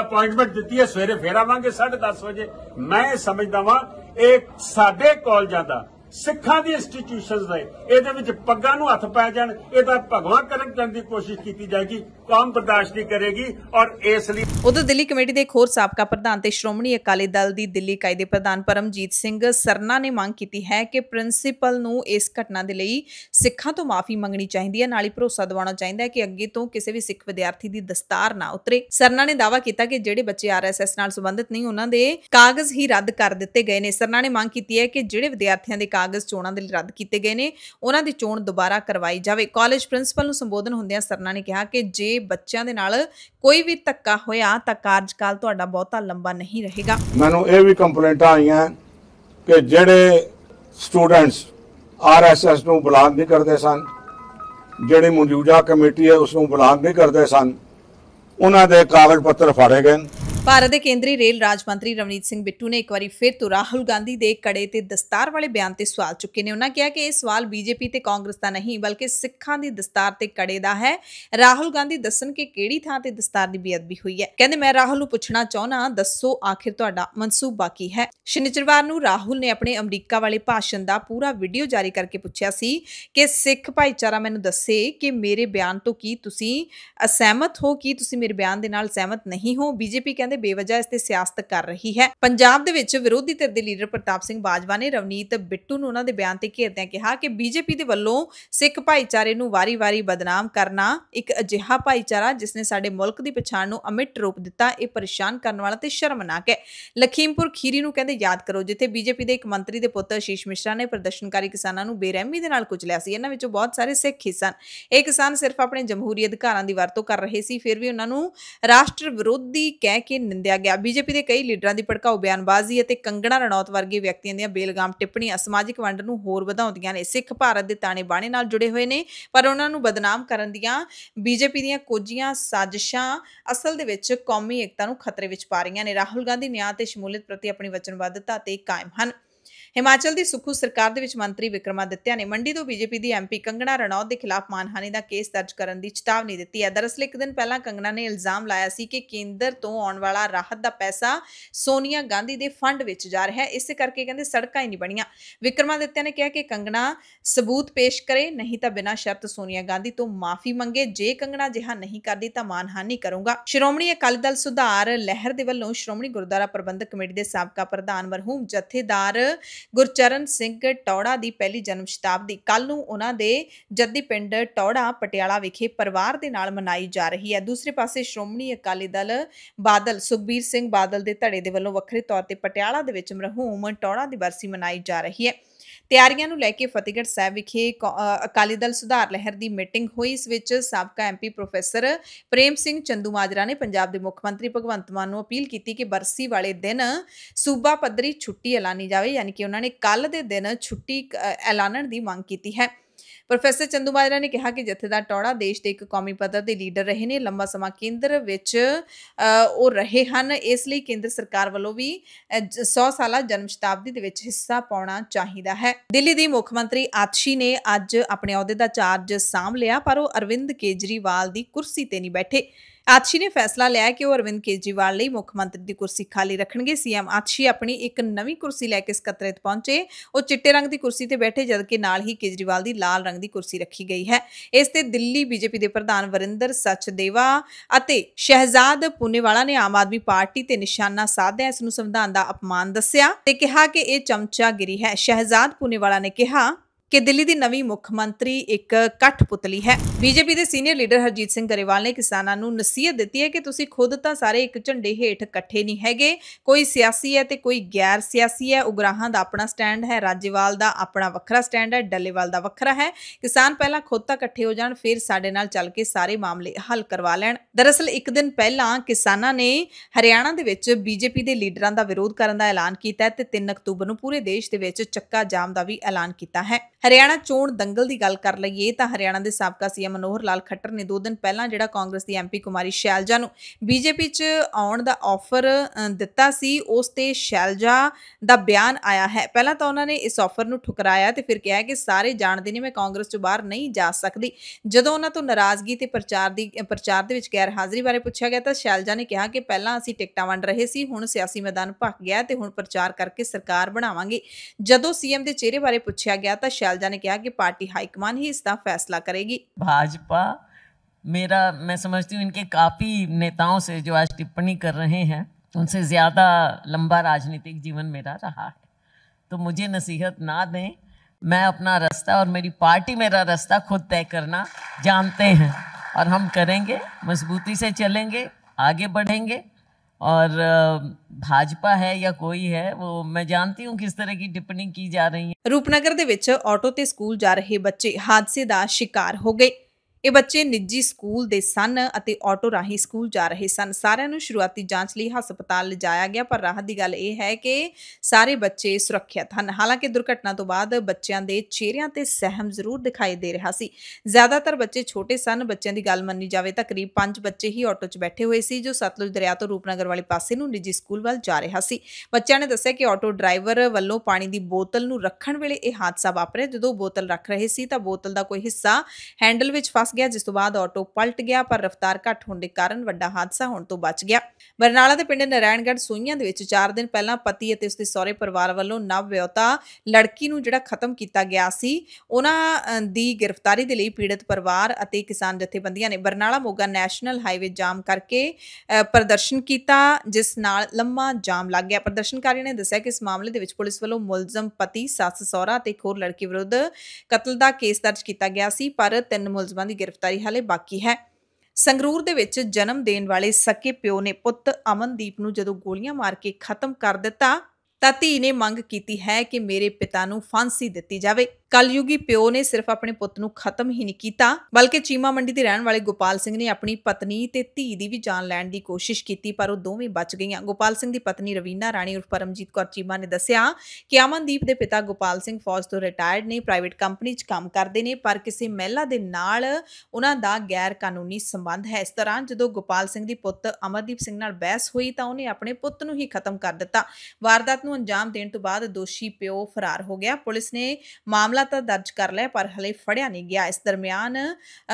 S1: ਅਪਾਇੰਟਮੈਂਟ ਦਿੱਤੀ ਹੈ ਸਵੇਰੇ ਫੇਰ ਆਵਾਂਗੇ 10:30 ਵਜੇ ਮੈਂ ਸਮਝਦਾ ਵਾਂ ਇਹ ਸਾਡੇ ਕਾਲਜਾਂ ਦਾ ਸਿੱਖਾਂ ਦੀ ਇੰਸਟੀਟਿਊਸ਼ਨਸ ਨੇ ਇਹਦੇ ਵਿੱਚ ਪੱਗਾਂ ਨੂੰ ਹੱਥ ਪੈ ਜਾਣ ਇਹਦਾ ਭਗਵਾ ਕਰਨ ਕਰਨ ਦੀ ਕੋਸ਼ਿਸ਼ ਕੀਤੀ ਜਾਏਗੀ ਕੌਮ ਬਰਦਾਸ਼ਤ ਨਹੀਂ ਕਰੇਗੀ ਔਰ ਇਸ ਲਈ ਉਧਰ ਦਿੱਲੀ ਕਮੇਟੀ ਦੇ ਖੋਰ ਸਾਬਕਾ ਪ੍ਰਧਾਨ ਤੇ ਸ਼੍ਰੋਮਣੀ ਅਕਾਲੀ ਦਲ ਦੀ ਦਿੱਲੀ ਇਕਾਈ ਦੇ ਪ੍ਰਧਾਨ ਪਰਮਜੀਤ ਸਿੰਘ ਸਰਨਾ ਨੇ ਮੰਗ ਕੀਤੀ ਹੈ ਕਿ ਪ੍ਰਿੰਸੀਪਲ ਨੂੰ ਇਸ ਘਟਨਾ ਦੇ ਲਈ ਸਿੱਖਾਂ ਤੋਂ ਮਾਫੀ ਮੰਗਣੀ ਚਾਹੀਦੀ ਹੈ ਨਾਲ ਹੀ ਭਰੋਸਾ ਦਿਵਾਉਣਾ ਚਾਹੀਦਾ ਹੈ ਕਿ ਅੱਗੇ ਤੋਂ ਕਿਸੇ ਵੀ ਸਿੱਖ ਵਿਦਿਆਰਥੀ ਦੀ ਦਸਤਾਰ ਨਾ ਉਤਰੇ ਸਰਨਾ ਨੇ ਦਾਵਾ ਕੀਤਾ ਕਿ ਜਿਹੜੇ ਬੱਚੇ ਆਰਐਸਐਸ ਨਾਲ ਸੰਬੰਧਿਤ ਨਹੀਂ ਉਹਨਾਂ ਦੇ ਕਾਗਜ਼ ਹੀ ਰੱਦ ਕਰ ਦਿੱਤੇ ਗਏ ਨੇ ਸਰਨਾ ਨੇ ਮੰਗ ਕੀਤੀ ਹੈ ਕਿ ਜਿਹੜੇ ਵਿਦਿਆਰਥੀਆਂ ਦੇ ਕਾਗਜ਼ ਚੋਣਾਂ ਦੇ ਲਈ ਰੱਦ ਕੀਤੇ ਗਏ ਨੇ ਉਹਨਾਂ ਦੀ ਚੋਣ ਦੁਬਾਰਾ ਕਰਵਾਈ ਜਾਵੇ ਕਾਲਜ ਪ੍ਰਿੰਸੀਪਲ ਨੂੰ ਸੰਬੋਧਨ ਹੁੰਦਿਆਂ ਸਰਨਾ ਨੇ ਕਿਹਾ ਕਿ ਜੇ ਬੱਚਿਆਂ ਦੇ ਨਾਲ ਕੋਈ ਵੀ ਧੱਕਾ ਹੋਇਆ ਤਾਂ ਕਾਰਜਕਾਲ ਤੁਹਾਡਾ ਬਹੁਤਾ ਲੰਬਾ ਨਹੀਂ ਰਹੇਗਾ ਮੈਨੂੰ ਇਹ ਵੀ ਕੰਪਲੇਂਟਾਂ ਆਈਆਂ ਕਿ ਜਿਹੜੇ ਸਟੂਡੈਂਟਸ ਆਰਐਸਐਸ ਨੂੰ ਬੁਲਾਉਂ ਨਹੀਂ ਕਰਦੇ ਸਨ ਜਿਹੜੀ ਮੌਜੂਦਾ ਕਮੇਟੀ ਹੈ ਉਸ ਨੂੰ ਬੁਲਾਉਂ ਨਹੀਂ ਕਰਦੇ ਸਨ ਉਹਨਾਂ ਦੇ ਕਾਗਜ਼ ਪੱਤਰ ਫਾੜੇ ਗਏ ਭਾਰਤ ਦੇ ਕੇਂਦਰੀ ਰੇਲ ਰਾਜ ਮੰਤਰੀ ਰਵਨੀਤ ਸਿੰਘ ਬਿੱਟੂ ਨੇ ਇੱਕ ਵਾਰੀ ਫਿਰ ਤੋਂ ਰਾਹੁਲ ਗਾਂਧੀ ਦੇ ਕੜੇ ਤੇ ਦਸਤਾਰ ਵਾਲੇ ਬਿਆਨ ਤੇ ਸਵਾਲ ਚੁੱਕੇ ਨੇ ਉਹਨਾਂ ਕਿਹਾ ਕਿ ਇਹ ਸਵਾਲ ਬੀਜੇਪੀ ਤੇ ਕਾਂਗਰਸ ਦਾ ਨਹੀਂ ਬਲਕਿ ਸਿੱਖਾਂ ਦੀ ਦਸਤਾਰ ਤੇ ਕੜੇ ਦਾ ਹੈ ਰਾਹੁਲ ਗਾਂਧੀ ਦੱਸਣ ਕਿ ਕਿਹੜੀ ਥਾਂ ਤੇ ਦਸਤਾਰ ਦੀ ਬੇਅਦਬੀ ਹੋਈ ਹੈ ਕਹਿੰਦੇ ਮੈਂ ਰਾਹੁਲ ਨੂੰ ਪੁੱਛਣਾ ਚਾਹਣਾ ਦੱਸੋ ਆਖਿਰ ਤੁਹਾਡਾ ਮਨਸੂਬਾ ਕੀ ਹੈ ਸ਼ਨੀਚਰਵਾਰ ਨੂੰ ਰਾਹੁਲ ਨੇ ਆਪਣੇ ਅਮਰੀਕਾ ਵਾਲੇ ਭਾਸ਼ਣ ਦਾ ਪੂਰਾ ਵੀਡੀਓ ਜਾਰੀ ਕਰਕੇ ਪੁੱਛਿਆ ਸੀ ਕਿ ਸਿੱਖ ਭਾਈਚਾਰਾ ਮੈਨੂੰ ਦੱਸੇ ਕਿ ਮੇਰੇ ਬਿਆਨ ਤੋਂ ਕੀ ਤੁਸੀਂ ਅਸਹਿਮਤ ਹੋ ਕੀ ਤੁਸੀਂ ਮੇਰੇ ਬਿਆਨ ਦੇ ਨਾਲ ਸਹਿਮਤ ਨਹੀਂ ਹੋ ਬੀਜੇਪੀ ਕਹਿੰਦੇ ਦੇ ਬੇਵਜਾ ਇਸ ਤੇ ਸਿਆਸਤ ਕਰ ਰਹੀ ਹੈ ਪੰਜਾਬ ਦੇ ਵਿੱਚ ਵਿਰੋਧੀ ਧਿਰ ਦੇ ਲੀਡਰ ਪ੍ਰਤਾਪ ਸਿੰਘ ਬਾਜਵਾ ਨੇ ਰਵਨੀਤ ਬਿੱਟੂ ਨੂੰ ਉਹਨਾਂ ਦੇ ਬਿਆਨ ਤੇ ਘੇਰਦਿਆਂ ਕਿਹਾ ਕਿ ਬੀਜੇਪੀ ਦੇ ਵੱਲੋਂ ਸਿੱਖ ਭਾਈਚਾਰੇ ਨੂੰ ਵਾਰੀ-ਵਾਰੀ ਬਦਨਾਮ ਕਰਨਾ ਇੱਕ ਅਜਿਹਾ ਭਾਈਚਾਰਾ ਜਿਸ ਨੇ ਸਾਡੇ ਮੁਲਕ ਦੀ ਪਛਾਣ ਨੂੰ ਅਮਿੱਟ ਰੂਪ ਦਿੱਤਾ ਇਹ ਪਰੇਸ਼ਾਨ ਕਰਨ ਵਾਲਾ ਤੇ ਸ਼ਰਮਨਾਕ ਹੈ ਲਖੀਮਪੁਰ ਖੀਰੀ ਨੂੰ ਕਹਿੰਦੇ ਯਾਦ ਕਰੋ ਜਿੱਥੇ ਬੀਜੇਪੀ ਦੇ ਇੱਕ ਮੰਤਰੀ ਦੇ ਪੁੱਤਰ ਆਸ਼ੀਸ਼ ਮਿਸ਼ਰਾ ਨੇ ਪ੍ਰਦਰਸ਼ਨਕਾਰੀ ਕਿਸਾਨਾਂ ਨੂੰ ਬੇਰਹਿਮੀ ਦੇ ਨਾਲ ਕੁਚਲਿਆ ਸੀ ਇਹਨਾਂ ਵਿੱਚੋਂ ਬਹੁਤ ਸਾਰੇ ਸਿੱਖ ਹੀ ਸਨ ਇਹ ਕਿਸਾਨ ਸਿਰਫ ਆਪਣੇ ਜਮਹੂਰੀ ਅਧਿਕਾਰਾਂ ਦੀ ਵਰਤੋਂ ਕਰ ਰਹੇ ਸੀ ਫਿਰ ਵੀ ਉਹਨਾਂ ਨੂੰ ਰਾਸ਼ਟਰ ਵਿਰੋਧੀ ਕਹਿ ਕੇ ਨਿੰਦਿਆ ਗਿਆ ਬੀਜੇਪੀ ਦੇ ਕਈ ਲੀਡਰਾਂ ਦੀ ਭੜਕਾਊ ਬਿਆਨਬਾਜ਼ੀ ਅਤੇ ਕੰਗਣਾ ਰਣੌਤ ਵਰਗੇ ਵਿਅਕਤੀਆਂ ਦੀਆਂ ਬੇਲਗਾਮ ਟਿੱਪਣੀਆਂ ਸਮਾਜਿਕ ਵੰਡ ਨੂੰ ਹੋਰ ਵਧਾਉਂਦੀਆਂ ਨੇ ਸਿੱਖ ਭਾਰਤ ਦੇ ਤਾਣੇ ਬਾਣੇ ਨਾਲ ਜੁੜੇ ਹੋਏ ਨੇ ਪਰ ਉਹਨਾਂ ਨੂੰ ਬਦਨਾਮ ਕਰਨ ਦੀਆਂ ਬੀਜੇਪੀ ਦੀਆਂ ਕੋਝੀਆਂ ਸਾਜ਼ਿਸ਼ਾਂ ਅਸਲ ਦੇ ਵਿੱਚ ਕੌਮੀ ਏਕਤਾ ਨੂੰ ਖਤਰੇ ਵਿੱਚ ਪਾ ਰਹੀਆਂ ਨੇ ਰਾਹੁਲ ਗਾਂਧੀ ਨਿਆਂ ਤੇ ਸ਼ਮੂਲੀਅਤ ਪ੍ਰਤੀ ਆਪਣੀ ਵਚਨਬੱਧਤਾ ਤੇ ਕਾਇਮ ਹਨ ਹਿਮਾਚਲ ਦੀ ਸੁਖੂ ਸਰਕਾਰ ਦੇ ਵਿੱਚ ਮੰਤਰੀ ਵਿਕਰਮਾਦਿੱਤਿਆ ਨੇ ਮੰਡੀ ਤੋਂ ਬੀਜੇਪੀ ਦੀ ਐਮਪੀ ਕੰਗਣਾ ਰਣੌਤ ਦੇ ਖਿਲਾਫ ਮਾਨਹਾਨੀ ਦਾ ਕੇਸ ਦਰਜ ਕਰਨ ਦੀ ਚੇਤਾਵਨੀ ਦਿੱਤੀ ਹੈ ਦਰਅਸਲ ਇੱਕ ਦਿਨ ਪਹਿਲਾਂ ਕੰਗਣਾ ਨੇ ਇਲਜ਼ਾਮ ਲਾਇਆ ਸੀ ਕਿ ਕੇਂਦਰ ਤੋਂ ਆਉਣ ਵਾਲਾ ਰਾਹਤ ਦਾ ਪੈਸਾ ਸੋਨੀਆ ਗਾਂਧੀ ਦੇ ਫੰਡ ਵਿੱਚ ਜਾ ਰਿਹਾ ਹੈ ਇਸੇ ਕਰਕੇ ਕਹਿੰਦੇ ਸੜਕਾਂ ਹੀ ਨਹੀਂ ਬਣੀਆਂ ਵਿਕਰਮਾਦਿੱਤਿਆ ਨੇ ਕਿਹਾ ਕਿ ਕੰਗਣਾ ਸਬੂਤ ਪੇਸ਼ ਕਰੇ ਨਹੀਂ ਤਾਂ ਬਿਨਾਂ ਸ਼ਰਤ ਸੋਨੀਆ ਗਾਂਧੀ ਤੋਂ ਮਾਫੀ ਮੰਗੇ ਜੇ ਕੰਗਣਾ ਜਿਹਾ ਨਹੀਂ ਕਰਦੀ ਤਾਂ ਮਾਨਹਾਨੀ ਕਰੂੰਗਾ ਸ਼੍ਰੋਮਣੀ ਅਕਾਲੀ ਦਲ ਸੁਧਾਰ ਲਹਿਰ ਦੇ ਵੱਲੋਂ ਸ਼੍ਰੋਮਣੀ ਗੁਰਦੁਆਰਾ ਪ੍ਰਬੰਧਕ ਕਮੇਟੀ ਦੇ ਸਾਬਕਾ ਪ੍ਰਧਾਨ ਮਰਹੂਮ ਜਥੇਦਾਰ ਗੁਰਚਰਨ ਸਿੰਘ ਟੌੜਾ ਦੀ ਪਹਿਲੀ ਜਨਮ ਸ਼ਤਾਬਦੀ ਕੱਲ ਨੂੰ ਉਹਨਾਂ ਦੇ ਜੱਦੀ ਪਿੰਡ ਟੌੜਾ ਪਟਿਆਲਾ ਵਿਖੇ ਪਰਿਵਾਰ ਦੇ ਨਾਲ ਮਨਾਈ ਜਾ ਰਹੀ ਹੈ ਦੂਸਰੇ ਪਾਸੇ ਸ਼੍ਰੋਮਣੀ ਅਕਾਲੀ ਦਲ ਬਾਦਲ ਸੁਖਬੀਰ ਸਿੰਘ ਬਾਦਲ ਦੇ ਧੜੇ ਦੇ ਵੱਲੋਂ ਵੱਖਰੇ ਤੌਰ ਤੇ ਪਟਿਆਲਾ ਦੇ ਵਿੱਚ ਮਰਹੂਮ ਟੌੜਾ ਦੀ ਬਰਸੀ ਮਨਾਈ ਜਾ ਰਹੀ ਹੈ ਤਿਆਰੀਆਂ ਨੂੰ ਲੈ ਕੇ ਫਤਿਹਗੜ੍ਹ ਸਾਹਿਬ ਵਿਖੇ ਅਕਾਲੀ ਦਲ ਸੁਧਾਰ ਲਹਿਰ ਦੀ ਮੀਟਿੰਗ ਹੋਈ ਇਸ ਵਿੱਚ ਸਾਬਕਾ ਐਮਪੀ ਪ੍ਰੋਫੈਸਰ ਪ੍ਰੇਮ ਸਿੰਘ ਮਾਜਰਾ ਨੇ ਪੰਜਾਬ ਦੇ ਮੁੱਖ ਮੰਤਰੀ ਭਗਵੰਤ ਮਾਨ ਨੂੰ ਅਪੀਲ ਕੀਤੀ ਕਿ ਬਰਸੀ ਵਾਲੇ ਦਿਨ ਸੂਬਾ ਪੱਧਰੀ ਛੁੱਟੀ ਐਲਾਨੀ ਜਾਵੇ ਯਾਨੀ ਕਿ ਉਹਨਾਂ ਨੇ ਕੱਲ ਦੇ ਦਿਨ ਛੁੱਟੀ ਐਲਾਨਣ ਦੀ ਮੰਗ ਕੀਤੀ ਹੈ ਪ੍ਰੋਫੈਸਰ ਚੰਦੂ ਚੰਦੂਮਾਜਰਾ ਨੇ ਕਿਹਾ ਕਿ ਜਥੇਦਾਰ ਟੌੜਾ ਦੇਸ਼ ਦੇ ਇੱਕ ਕੌਮੀ ਪੱਧਰ ਦੇ ਲੀਡਰ ਰਹੇ ਨੇ ਲੰਮਾ ਸਮਾਂ ਕੇਂਦਰ ਵਿੱਚ ਉਹ ਰਹੇ ਹਨ ਇਸ ਲਈ ਕੇਂਦਰ ਸਰਕਾਰ ਵੱਲੋਂ ਵੀ 100 ਸਾਲਾ ਜਨਮ ਸ਼ਤਾਬਦੀ ਦੇ ਵਿੱਚ ਹਿੱਸਾ ਪਾਉਣਾ ਚਾਹੀਦਾ ਹੈ ਦਿੱਲੀ ਦੀ ਮੁੱਖ ਮੰਤਰੀ ਆਤਸ਼ੀ ਨੇ ਅੱਜ ਆਪਣੇ ਅਹੁਦੇ ਦਾ ਚਾਰਜ ਸੰਭ ਲਿਆ ਪਰ ਉਹ ਅਰਵਿੰਦ ਕੇਜਰੀਵਾਲ ਦੀ ਕੁਰਸੀ ਤੇ ਨਹੀਂ ਬੈਠੇ ਆਤਸ਼ੀ ਨੇ ਫੈਸਲਾ ਲਿਆ ਕਿ ਉਹ ਅਰਵਿੰਦ ਕੇਜਰੀਵਾਲ ਲਈ ਮੁੱਖ ਮੰਤਰੀ ਦੀ ਕੁਰਸੀ ਖਾਲੀ ਰੱਖਣਗੇ ਸੀਐਮ ਆਤਸ਼ੀ ਆਪਣੀ ਇੱਕ ਨਵੀਂ ਕੁਰਸੀ ਲੈ ਕੇ ਸਕੱਤਰੇਤ ਪਹੁੰਚੇ ਉਹ ਚਿੱਟੇ ਰੰਗ ਦੀ ਕੁਰਸੀ ਤੇ ਬੈਠੇ ਜਦਕਿ ਨਾਲ ਹੀ ਕੇਜਰੀਵਾਲ ਦੀ ਲਾਲ ਰੰਗ ਦੀ ਕੁਰਸੀ ਰੱਖੀ ਗਈ ਹੈ ਇਸ ਤੇ ਦਿੱਲੀ ਬੀਜੇਪੀ ਦੇ ਪ੍ਰਧਾਨ ਵਰਿੰਦਰ ਸਚਦੇਵਾ ਅਤੇ ਸ਼ਹਿਜ਼ਾਦ ਪੁਨੇਵਾਲਾ ਨੇ ਆਮ ਆਦਮੀ ਪਾਰਟੀ ਤੇ ਨਿਸ਼ਾਨਾ ਸਾਧਿਆ ਇਸ ਨੂੰ ਸੰਵਿਧਾਨ ਦਾ ਅਪਮਾਨ ਦੱਸਿਆ ਤੇ ਕਿਹਾ ਕਿ ਇਹ ਚਮਚਾਗਿਰੀ ਹੈ ਸ਼ਹਿਜ਼ਾਦ ਪੁਨੇਵਾਲਾ ਨੇ ਕਿਹਾ ਕਿ ਦਿੱਲੀ ਦੀ ਨਵੀਂ ਮੁੱਖ ਮੰਤਰੀ ਇੱਕ ਕਠਪੁਤਲੀ ਹੈ ਬੀਜੇਪੀ ਦੇ ਸੀਨੀਅਰ ਲੀਡਰ ਹਰਜੀਤ ਸਿੰਘ ਗਰੇਵਾਲ ਨੇ ਕਿਸਾਨਾਂ ਨੂੰ ਨਸੀਹਤ ਦਿੱਤੀ ਹੈ ਕਿ ਤੁਸੀਂ ਖੁਦ ਤਾਂ ਸਾਰੇ ਇੱਕ ਝੰਡੇ ਹੇਠ ਇਕੱਠੇ ਨਹੀਂ ਹੈਗੇ ਕੋਈ ਸਿਆਸੀ ਹੈ ਤੇ ਕੋਈ ਗੈਰ ਸਿਆਸੀ ਹੈ ਉਗਰਾਹਾਂ ਦਾ ਆਪਣਾ ਸਟੈਂਡ ਹੈ ਰਾਜੇਵਾਲ ਦਾ ਆਪਣਾ ਵੱਖਰਾ ਸਟੈਂਡ ਹੈ ਡੱਲੇਵਾਲ ਦਾ ਵੱਖਰਾ ਹੈ ਕਿਸਾਨ ਪਹਿਲਾਂ ਖੁਦ ਤਾਂ ਇਕੱਠੇ ਹੋ ਜਾਣ ਫਿਰ ਸਾਡੇ ਨਾਲ ਚੱਲ ਕੇ ਸਾਰੇ ਮਾਮਲੇ ਹੱਲ ਕਰਵਾ ਲੈਣ ਦਰਅਸਲ ਇੱਕ ਦਿਨ ਪਹਿਲਾਂ ਕਿਸਾਨਾਂ ਨੇ ਹਰਿਆਣਾ ਦੇ ਵਿੱਚ ਬੀਜੇਪੀ ਦੇ ਲੀਡਰਾਂ ਦਾ ਵਿਰੋਧ ਕਰਨ ਦਾ ਐਲਾਨ ਕੀਤਾ ਤੇ 3 ਅਕਤੂਬਰ ਨੂੰ ਪੂਰੇ ਦੇਸ਼ ਦੇ ਵਿੱਚ ਚੱਕਾ ਜਾਮ ਦਾ ਵੀ ਐਲਾਨ ਕੀਤਾ ਹੈ ਹਰਿਆਣਾ ਚੋਣ ਦੰਗਲ ਦੀ ਗੱਲ ਕਰ ਲਈਏ ਤਾਂ ਹਰਿਆਣਾ ਦੇ ਸਾਬਕਾ ਸੀਐਮ ਮਨੋਹਰ ਲਾਲ ਖੱਟਰ ਨੇ 2 ਦਿਨ ਪਹਿਲਾਂ ਜਿਹੜਾ ਕਾਂਗਰਸ ਦੀ ਐਮਪੀ ਕੁਮਾਰੀ ਸ਼ੈਲਜਾ ਨੂੰ ਬੀਜੇਪੀ 'ਚ ਆਉਣ ਦਾ ਆਫਰ ਦਿੱਤਾ ਸੀ ਉਸ ਤੇ ਸ਼ੈਲਜਾ ਦਾ ਬਿਆਨ ਆਇਆ ਹੈ ਪਹਿਲਾਂ ਤਾਂ ਉਹਨਾਂ ਨੇ ਇਸ ਆਫਰ ਨੂੰ ਠੁਕਰਾਇਆ ਤੇ ਫਿਰ ਕਿਹਾ ਕਿ ਸਾਰੇ ਜਾਣਦੇ ਨੇ ਮੈਂ ਕਾਂਗਰਸ ਤੋਂ ਬਾਹਰ ਨਹੀਂ ਜਾ ਸਕਦੀ ਜਦੋਂ ਉਹਨਾਂ ਤੋਂ ਨਾਰਾਜ਼ਗੀ ਤੇ ਪ੍ਰਚਾਰ ਦੀ ਪ੍ਰਚਾਰ ਦੇ ਵਿੱਚ ਗੈਰ ਹਾਜ਼ਰੀ ਬਾਰੇ ਪੁੱਛਿਆ ਗਿਆ ਤਾਂ ਸ਼ੈਲਜਾ ਨੇ ਕਿਹਾ ਕਿ ਪਹਿਲਾਂ ਅਸੀਂ ਟਿਕਟਾਂ ਵੰਡ ਰਹੇ ਸੀ ਹੁਣ ਸਿਆਸੀ ਮੈਦਾਨ ਭੱਖ ਗਿਆ ਤੇ ਹੁਣ ਪ੍ਰਚਾਰ ਕਰਕੇ ਸਰਕਾਰ ਬਣਾਵਾਂਗੇ ਜਦੋਂ ਸੀਐਮ ਦੇ ਚਿਹਰੇ ਬਾਰੇ ਪੁੱਛਿਆ ਗਿਆ ਤਾਂ जालजा ने कहा कि पार्टी हाईकमान ही इसका फैसला करेगी भाजपा मेरा मैं समझती हूँ इनके काफ़ी नेताओं से जो आज टिप्पणी कर रहे हैं उनसे ज़्यादा लंबा राजनीतिक जीवन मेरा रहा है तो मुझे नसीहत ना दें मैं अपना रास्ता और मेरी पार्टी मेरा रास्ता खुद तय करना जानते हैं और हम करेंगे मजबूती से चलेंगे आगे बढ़ेंगे और ਭਾਜਪਾ ਹੈ ਜਾਂ ਕੋਈ ਹੈ ਉਹ ਮੈਂ ਜਾਣਦੀ ਹੂੰ ਕਿਸ ਤਰ੍ਹਾਂ ਦੀ ਟਿੱਪਣੀ ਕੀ ਜਾ ਰਹੀ ਹੈ ਰੂਪਨਗਰ ਦੇ ਵਿੱਚ ਆਟੋ ਤੇ ਸਕੂਲ ਜਾ ਰਹੇ ਬੱਚੇ ਹਾਦਸੇ ਦਾ ਸ਼ਿਕਾਰ ਹੋ ਗਏ ਇਹ ਬੱਚੇ ਨਿੱਜੀ ਸਕੂਲ ਦੇ ਸਨ ਅਤੇ ਆਟੋ ਰਾਹੀਂ ਸਕੂਲ ਜਾ ਰਹੇ ਸਨ ਸਾਰਿਆਂ ਨੂੰ ਸ਼ੁਰੂਆਤੀ ਜਾਂਚ ਲਈ ਹਸਪਤਾਲ ਲਿਜਾਇਆ ਗਿਆ ਪਰ ਰਾਹਤ ਦੀ ਗੱਲ ਇਹ ਹੈ ਕਿ ਸਾਰੇ ਬੱਚੇ ਸੁਰੱਖਿਅਤ ਹਨ ਹਾਲਾਂਕਿ ਦੁਰਘਟਨਾ ਤੋਂ ਬਾਅਦ ਬੱਚਿਆਂ ਦੇ ਚਿਹਰਿਆਂ ਤੇ ਸਹਿਮ ਜ਼ਰੂਰ ਦਿਖਾਈ ਦੇ ਰਿਹਾ ਸੀ ਜ਼ਿਆਦਾਤਰ ਬੱਚੇ ਛੋਟੇ ਸਨ ਬੱਚਿਆਂ ਦੀ ਗੱਲ ਮੰਨੀ ਜਾਵੇ ਤਾਂ ਕਰੀਬ 5 ਬੱਚੇ ਹੀ ਆਟੋ 'ਚ ਬੈਠੇ ਹੋਏ ਸੀ ਜੋ ਸਤਲੁਜ ਦਰਿਆ ਤੋਂ ਰੂਪਨਗਰ ਵਾਲੇ ਪਾਸੇ ਨੂੰ ਨਿੱਜੀ ਸਕੂਲ ਵੱਲ ਜਾ ਰਿਹਾ ਸੀ ਬੱਚਿਆਂ ਨੇ ਦੱਸਿਆ ਕਿ ਆਟੋ ਡਰਾਈਵਰ ਵੱਲੋਂ ਪਾਣੀ ਦੀ ਬੋਤਲ ਨੂੰ ਰੱਖਣ ਵੇਲੇ ਇਹ ਹਾਦਸਾ ਵਾਪਰਿਆ ਜਦੋਂ ਬੋਤਲ ਰੱਖ ਰਹੇ ਸੀ ਤਾਂ ਬੋਤਲ ਦਾ ਕੋਈ ਹਿੱਸਾ ਹੈਂਡਲ ਵਿੱਚ ਫਸ ਗਿਆ ਜਿਸ ਤੋਂ ਬਾਅਦ ਆਟੋ ਪਲਟ ਗਿਆ ਪਰ ਰਫ਼ਤਾਰ ਘੱਟ ਹੋਣ ਦੇ ਕਾਰਨ ਵੱਡਾ ਹਾਦਸਾ ਹੋਣ ਤੋਂ ਬਚ ਗਿਆ ਬਰਨਾਲਾ ਦੇ ਪਿੰਡ ਨਰਾਇਣਗੜ੍ਹ ਸੋਈਆਂ ਦੇ ਵਿੱਚ 4 ਦਿਨ ਪਹਿਲਾਂ ਪਤੀ ਅਤੇ ਉਸਦੇ ਸਹੁਰੇ ਪਰਿਵਾਰ ਵੱਲੋਂ ਨਵ ਵਿਆਹਤਾ ਲੜਕੀ ਨੂੰ ਜਿਹੜਾ ਖਤਮ ਕੀਤਾ ਗਿਆ ਸੀ ਉਹਨਾਂ ਦੀ ਗ੍ਰਿਫਤਾਰੀ ਦੇ ਲਈ ਪੀੜਤ ਪਰਿਵਾਰ ਅਤੇ ਕਿਸਾਨ ਜਥੇਬੰਦੀਆਂ ਨੇ Barnala Moga national highway jam ਕਰਕੇ ਪ੍ਰਦਰਸ਼ਨ ਕੀਤਾ ਜਿਸ ਨਾਲ ਲੰਮਾ ਜਾਮ ਲੱਗ ਗਿਆ ਪ੍ਰਦਰਸ਼ਨਕਾਰੀਆਂ ਨੇ ਦੱਸਿਆ ਕਿ ਇਸ ਮਾਮਲੇ ਦੇ ਵਿੱਚ ਪੁਲਿਸ ਵੱਲੋਂ ਮੁਲਜ਼ਮ ਪਤੀ ਸੱਸ ਸਹੁਰਾ ਤੇ ਇੱਕ ਹੋਰ ਲੜਕੀ ਵਿਰੁੱਧ ਕਤਲ ਦਾ ਕੇਸ ਦਰਜ ਕੀਤਾ ਗਿਆ ਸੀ ਪਰ ਤਿੰਨ ਮੁਲਜ਼ਮਾਂ ਦੀ ਗ੍ਰਿਫਤਾਰੀ ਹਾਲੇ ਬਾਕੀ ਹੈ ਸੰਗਰੂਰ ਦੇ ਵਿੱਚ ਜਨਮ ਦੇਣ ਵਾਲੇ ਸਕੇ ਪਿਓ ਨੇ ਪੁੱਤ ਅਮਨਦੀਪ ਨੂੰ ਜਦੋਂ ਗੋਲੀਆਂ ਮਾਰ ਕੇ ਖਤਮ ਕਰ ਦਿੱਤਾ ਤਾਂ ਧੀ ਨੇ ਮੰਗ ਕੀਤੀ ਹੈ ਕਿ ਮੇਰੇ ਪਿਤਾ ਨੂੰ ਫਾਂਸੀ ਦਿੱਤੀ ਜਾਵੇ ਕਲਯੁਗੀ ਪਿਓ ਨੇ ਸਿਰਫ ਆਪਣੇ ਪੁੱਤ ਨੂੰ ਖਤਮ ਹੀ ਨਹੀਂ ਕੀਤਾ ਬਲਕਿ ਚੀਮਾ ਮੰਡੀ ਦੇ ਰਹਿਣ ਵਾਲੇ ਗੋਪਾਲ ਸਿੰਘ ਨੇ ਆਪਣੀ ਪਤਨੀ ਤੇ ਧੀ ਦੀ ਵੀ ਜਾਨ ਲੈਣ ਦੀ ਕੋਸ਼ਿਸ਼ ਕੀਤੀ ਪਰ ਉਹ ਦੋਵੇਂ ਬਚ ਗਈਆਂ ਗੋਪਾਲ ਸਿੰਘ ਦੀ ਪਤਨੀ ਰਵੀਨਾ ਰਾਣੀ ਉਰਫ ਪਰਮਜੀਤ ਕੌਰ ਚੀਮਾ ਨੇ ਦੱਸਿਆ ਕਿ ਅਮਨਦੀਪ ਦੇ ਪਿਤਾ ਗੋਪਾਲ ਸਿੰਘ ਫੌਜ ਤੋਂ ਰਿਟਾਇਰਡ ਨੇ ਪ੍ਰਾਈਵੇਟ ਕੰਪਨੀ 'ਚ ਕੰਮ ਕਰਦੇ ਨੇ ਪਰ ਕਿਸੇ ਮਹਿਲਾ ਦੇ ਨਾਲ ਉਹਨਾਂ ਦਾ ਗੈਰ ਕਾਨੂੰਨੀ ਸੰਬੰਧ ਹੈ ਇਸ ਤਰ੍ਹਾਂ ਜਦੋਂ ਗੋਪਾਲ ਸਿੰਘ ਦੀ ਪੁੱਤ ਅਮਰਦੀਪ ਸਿੰਘ ਨਾਲ ਬਹਿਸ ਹੋਈ ਤਾਂ ਉਹਨੇ ਆਪਣੇ ਪੁੱਤ ਨੂੰ ਹੀ ਖਤਮ ਕਰ ਦਿੱਤਾ ਵਾਰਦਾਤ ਨੂੰ ਅੰਜਾਮ ਦੇਣ ਤੋਂ ਬਾਅਦ ਦੋਸ਼ੀ ਪਿਓ ਫਰਾਰ ਹੋ ਗਿਆ ਪੁਲਿਸ ਨੇ ਮਾਮਲਾ ਮਾਮਲਾ ਤਾਂ ਦਰਜ ਕਰ ਲਿਆ ਪਰ ਹਲੇ ਫੜਿਆ ਨਹੀਂ ਗਿਆ ਇਸ ਦਰਮਿਆਨ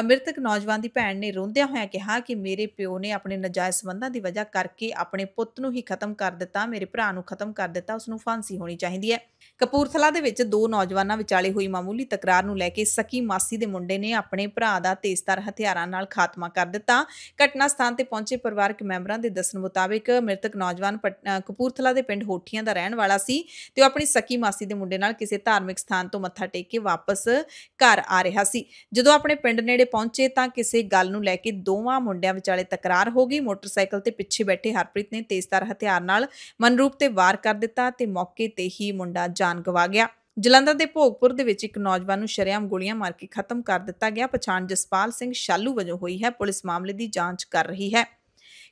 S1: ਮ੍ਰਿਤਕ ਨੌਜਵਾਨ ਦੀ ਭੈਣ ਨੇ ਰੋਂਦਿਆਂ ਹੋਇਆਂ ਕਿਹਾ ਕਿ ਮੇਰੇ ਪਿਓ ਨੇ ਆਪਣੇ ਨਜਾਇਜ਼ ਸਬੰਧਾਂ ਦੀ ਵਜ੍ਹਾ ਕਰਕੇ ਆਪਣੇ ਪੁੱਤ ਨੂੰ ਹੀ ਖਤਮ ਕਰ ਦਿੱਤਾ ਮੇਰੇ ਭਰਾ ਨੂੰ ਖਤਮ ਕਰ ਦਿੱਤਾ ਉਸ ਨੂੰ ਫਾਂਸੀ ਹੋਣੀ ਚਾਹੀਦੀ ਹੈ ਕਪੂਰਥਲਾ ਦੇ ਵਿੱਚ ਦੋ ਨੌਜਵਾਨਾਂ ਵਿਚਾਲੇ ਹੋਈ ਮਾਮੂਲੀ ਤਕਰਾਰ ਨੂੰ ਲੈ ਕੇ ਸਕੀ ਮਾਸੀ ਦੇ ਮੁੰਡੇ ਨੇ ਆਪਣੇ ਭਰਾ ਦਾ ਤੇਜ਼ਧਾਰ ਹਥਿਆਰਾਂ ਨਾਲ ਖਾਤਮਾ ਕਰ ਦਿੱਤਾ ਘਟਨਾ ਸਥਾਨ ਤੇ ਪਹੁੰਚੇ ਪਰਿਵਾਰਕ ਮੈਂਬਰਾਂ ਦੇ ਦੱਸਣ ਮੁਤਾਬਕ ਮ੍ਰਿਤਕ ਨੌਜਵਾਨ ਕਪੂਰਥਲਾ ਦੇ ਪਿੰਡ ਹੋਠੀਆਂ ਦਾ ਰਹਿਣ ਵਾਲਾ ਸੀ ਤੇ ਉਹ ਆਪਣੀ ਸਕੀ ਮਾਸੀ ਦੇ ਮੁੰਡੇ ਨਾਲ ਕਿਸੇ ਧਾਰਮਿਕ ਸਥਾਨ ਤੋਂ ਮੱਥਾ ਦੇ ਕੇ ਵਾਪਸ ਘਰ ਆ ਰਿਹਾ ਸੀ ਜਦੋਂ ਆਪਣੇ ਪਿੰਡ ਨੇੜੇ ਪਹੁੰਚੇ ਤਾਂ ਕਿਸੇ ਗੱਲ ਨੂੰ ਲੈ ਕੇ ਦੋਵਾਂ ਮੁੰਡਿਆਂ ਵਿਚਾਲੇ ਤਕਰਾਰ ਹੋ ਗਈ ਮੋਟਰਸਾਈਕਲ ਤੇ ਪਿੱਛੇ ਬੈਠੇ ਹਰਪ੍ਰੀਤ ਨੇ ਤੇਜ਼ਧਾਰ ਹਥਿਆਰ ਨਾਲ ਮਨਰੂਪ ਤੇ ਵਾਰ ਕਰ ਦਿੱਤਾ ਤੇ ਮੌਕੇ ਤੇ ਹੀ ਮੁੰਡਾ ਜਾਨ ਗਵਾ ਗਿਆ ਜਲੰਧਰ ਦੇ ਭੋਗਪੁਰ ਦੇ ਵਿੱਚ ਇੱਕ ਨੌਜਵਾਨ ਨੂੰ ਸ਼ਰਿਆਮ ਗੋਲੀਆਂ ਮਾਰ ਕੇ ਖਤਮ ਕਰ ਦਿੱਤਾ ਗਿਆ ਪਛਾਣ ਜਸਪਾਲ ਸਿੰਘ ਸ਼ਾਲੂ ਵਜੋਂ ਹੋਈ ਹੈ ਪੁਲਿਸ ਮਾਮਲੇ ਦੀ ਜਾਂਚ ਕਰ ਰਹੀ ਹੈ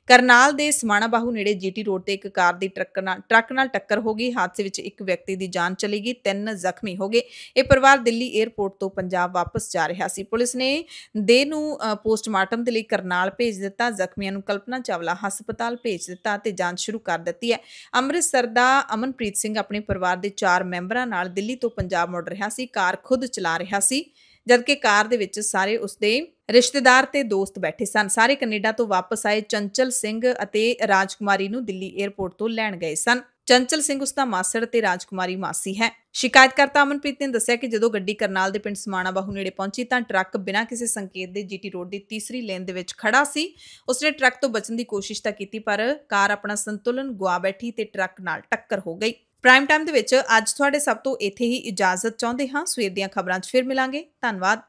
S1: ਕਰਨਾਲ ਦੇ ਸਮਾਣਾ ਬਾਹੂ ਨੇੜੇ ਜੀਟੀ ਰੋਡ ਤੇ ਇੱਕ ਕਾਰ ਦੀ ਟਰੱਕ ਨਾਲ ਟਰੱਕ ਨਾਲ ਟੱਕਰ ਹੋ ਗਈ ਹਾਦਸੇ ਵਿੱਚ ਇੱਕ ਵਿਅਕਤੀ ਦੀ ਜਾਨ ਚਲੀ ਗਈ ਤਿੰਨ ਜ਼ਖਮੀ ਹੋ ਗਏ ਇਹ ਪਰਿਵਾਰ ਦਿੱਲੀ 에ਅਰਪੋਰਟ ਤੋਂ ਪੰਜਾਬ ਵਾਪਸ ਜਾ ਰਿਹਾ ਸੀ ਪੁਲਿਸ ਨੇ ਦੇ ਨੂੰ ਪੋਸਟਮਾਰਟਮ ਦੇ ਲਈ ਕਰਨਾਲ ਭੇਜ ਦਿੱਤਾ ਜ਼ਖਮੀਆਂ ਨੂੰ ਕਲਪਨਾ ਚਾਵਲਾ ਹਸਪਤਾਲ ਭੇਜ ਦਿੱਤਾ ਤੇ ਜਾਂਚ ਸ਼ੁਰੂ ਕਰ ਦਿੱਤੀ ਹੈ ਅੰਮ੍ਰਿਤਸਰ ਦਾ ਅਮਨਪ੍ਰੀਤ ਸਿੰਘ ਆਪਣੇ ਪਰਿਵਾਰ ਦੇ ਚਾਰ ਮੈਂਬਰਾਂ ਨਾਲ ਦਿੱਲੀ ਤੋਂ ਪੰਜਾਬ ਮੁੜ ਰਿਹਾ ਸੀ ਕਾਰ ਖੁਦ ਚਲਾ ਰਿਹਾ ਸੀ ਜਦਕਿ ਕਾਰ ਦੇ ਵਿੱਚ ਸਾਰੇ ਉਸਦੇ ਰਿਸ਼ਤੇਦਾਰ ਤੇ ਦੋਸਤ ਬੈਠੇ ਸਨ ਸਾਰੇ ਕੈਨੇਡਾ ਤੋਂ ਵਾਪਸ ਆਏ ਚੰਚਲ ਸਿੰਘ ਅਤੇ ਰਾਜਕੁਮਾਰੀ ਨੂੰ ਦਿੱਲੀ 에ਅਰਪੋਰਟ ਤੋਂ ਲੈਣ ਗਏ ਸਨ ਚੰਚਲ ਸਿੰਘ ਉਸ ਦਾ ਮਾਸੜ ਤੇ ਰਾਜਕੁਮਾਰੀ ਮਾਸੀ ਹੈ ਸ਼ਿਕਾਇਤਕਰਤਾ ਅਮਨਪ੍ਰੀਤ ਨੇ ਦੱਸਿਆ ਕਿ ਜਦੋਂ ਗੱਡੀ ਕਰਨਾਲ ਦੇ ਪਿੰਡ ਸਮਾਣਾ ਬਾਹੂ ਨੇੜੇ ਪਹੁੰਚੀ ਤਾਂ ਟਰੱਕ ਬਿਨਾਂ ਕਿਸੇ ਸੰਕੇਤ ਦੇ ਜੀਟੀ ਰੋਡ ਦੀ ਤੀਸਰੀ ਲੇਨ ਦੇ ਵਿੱਚ ਖੜਾ ਸੀ ਉਸਨੇ ਟਰੱਕ ਤੋਂ ਬਚਣ ਦੀ ਕੋਸ਼ਿਸ਼ ਤਾਂ ਕੀਤੀ ਪਰ ਕਾਰ ਆਪਣਾ ਸੰਤੁਲਨ ਗਵਾ ਬੈਠੀ ਤੇ ਟਰੱਕ ਨਾਲ ਟੱਕਰ ਹੋ ਗਈ ਪ੍ਰਾਈਮ ਟਾਈਮ ਦੇ ਵਿੱਚ ਅੱਜ ਤੁਹਾਡੇ ਸਭ ਤੋਂ ਇੱਥੇ ਹੀ ਇਜਾਜ਼ਤ ਚਾਹੁੰਦੇ ਹਾਂ ਸਵੇਰ ਦੀਆਂ ਖਬਰਾਂ 'ਚ ਫਿਰ ਮਿਲਾਂਗੇ ਧੰਨਵਾਦ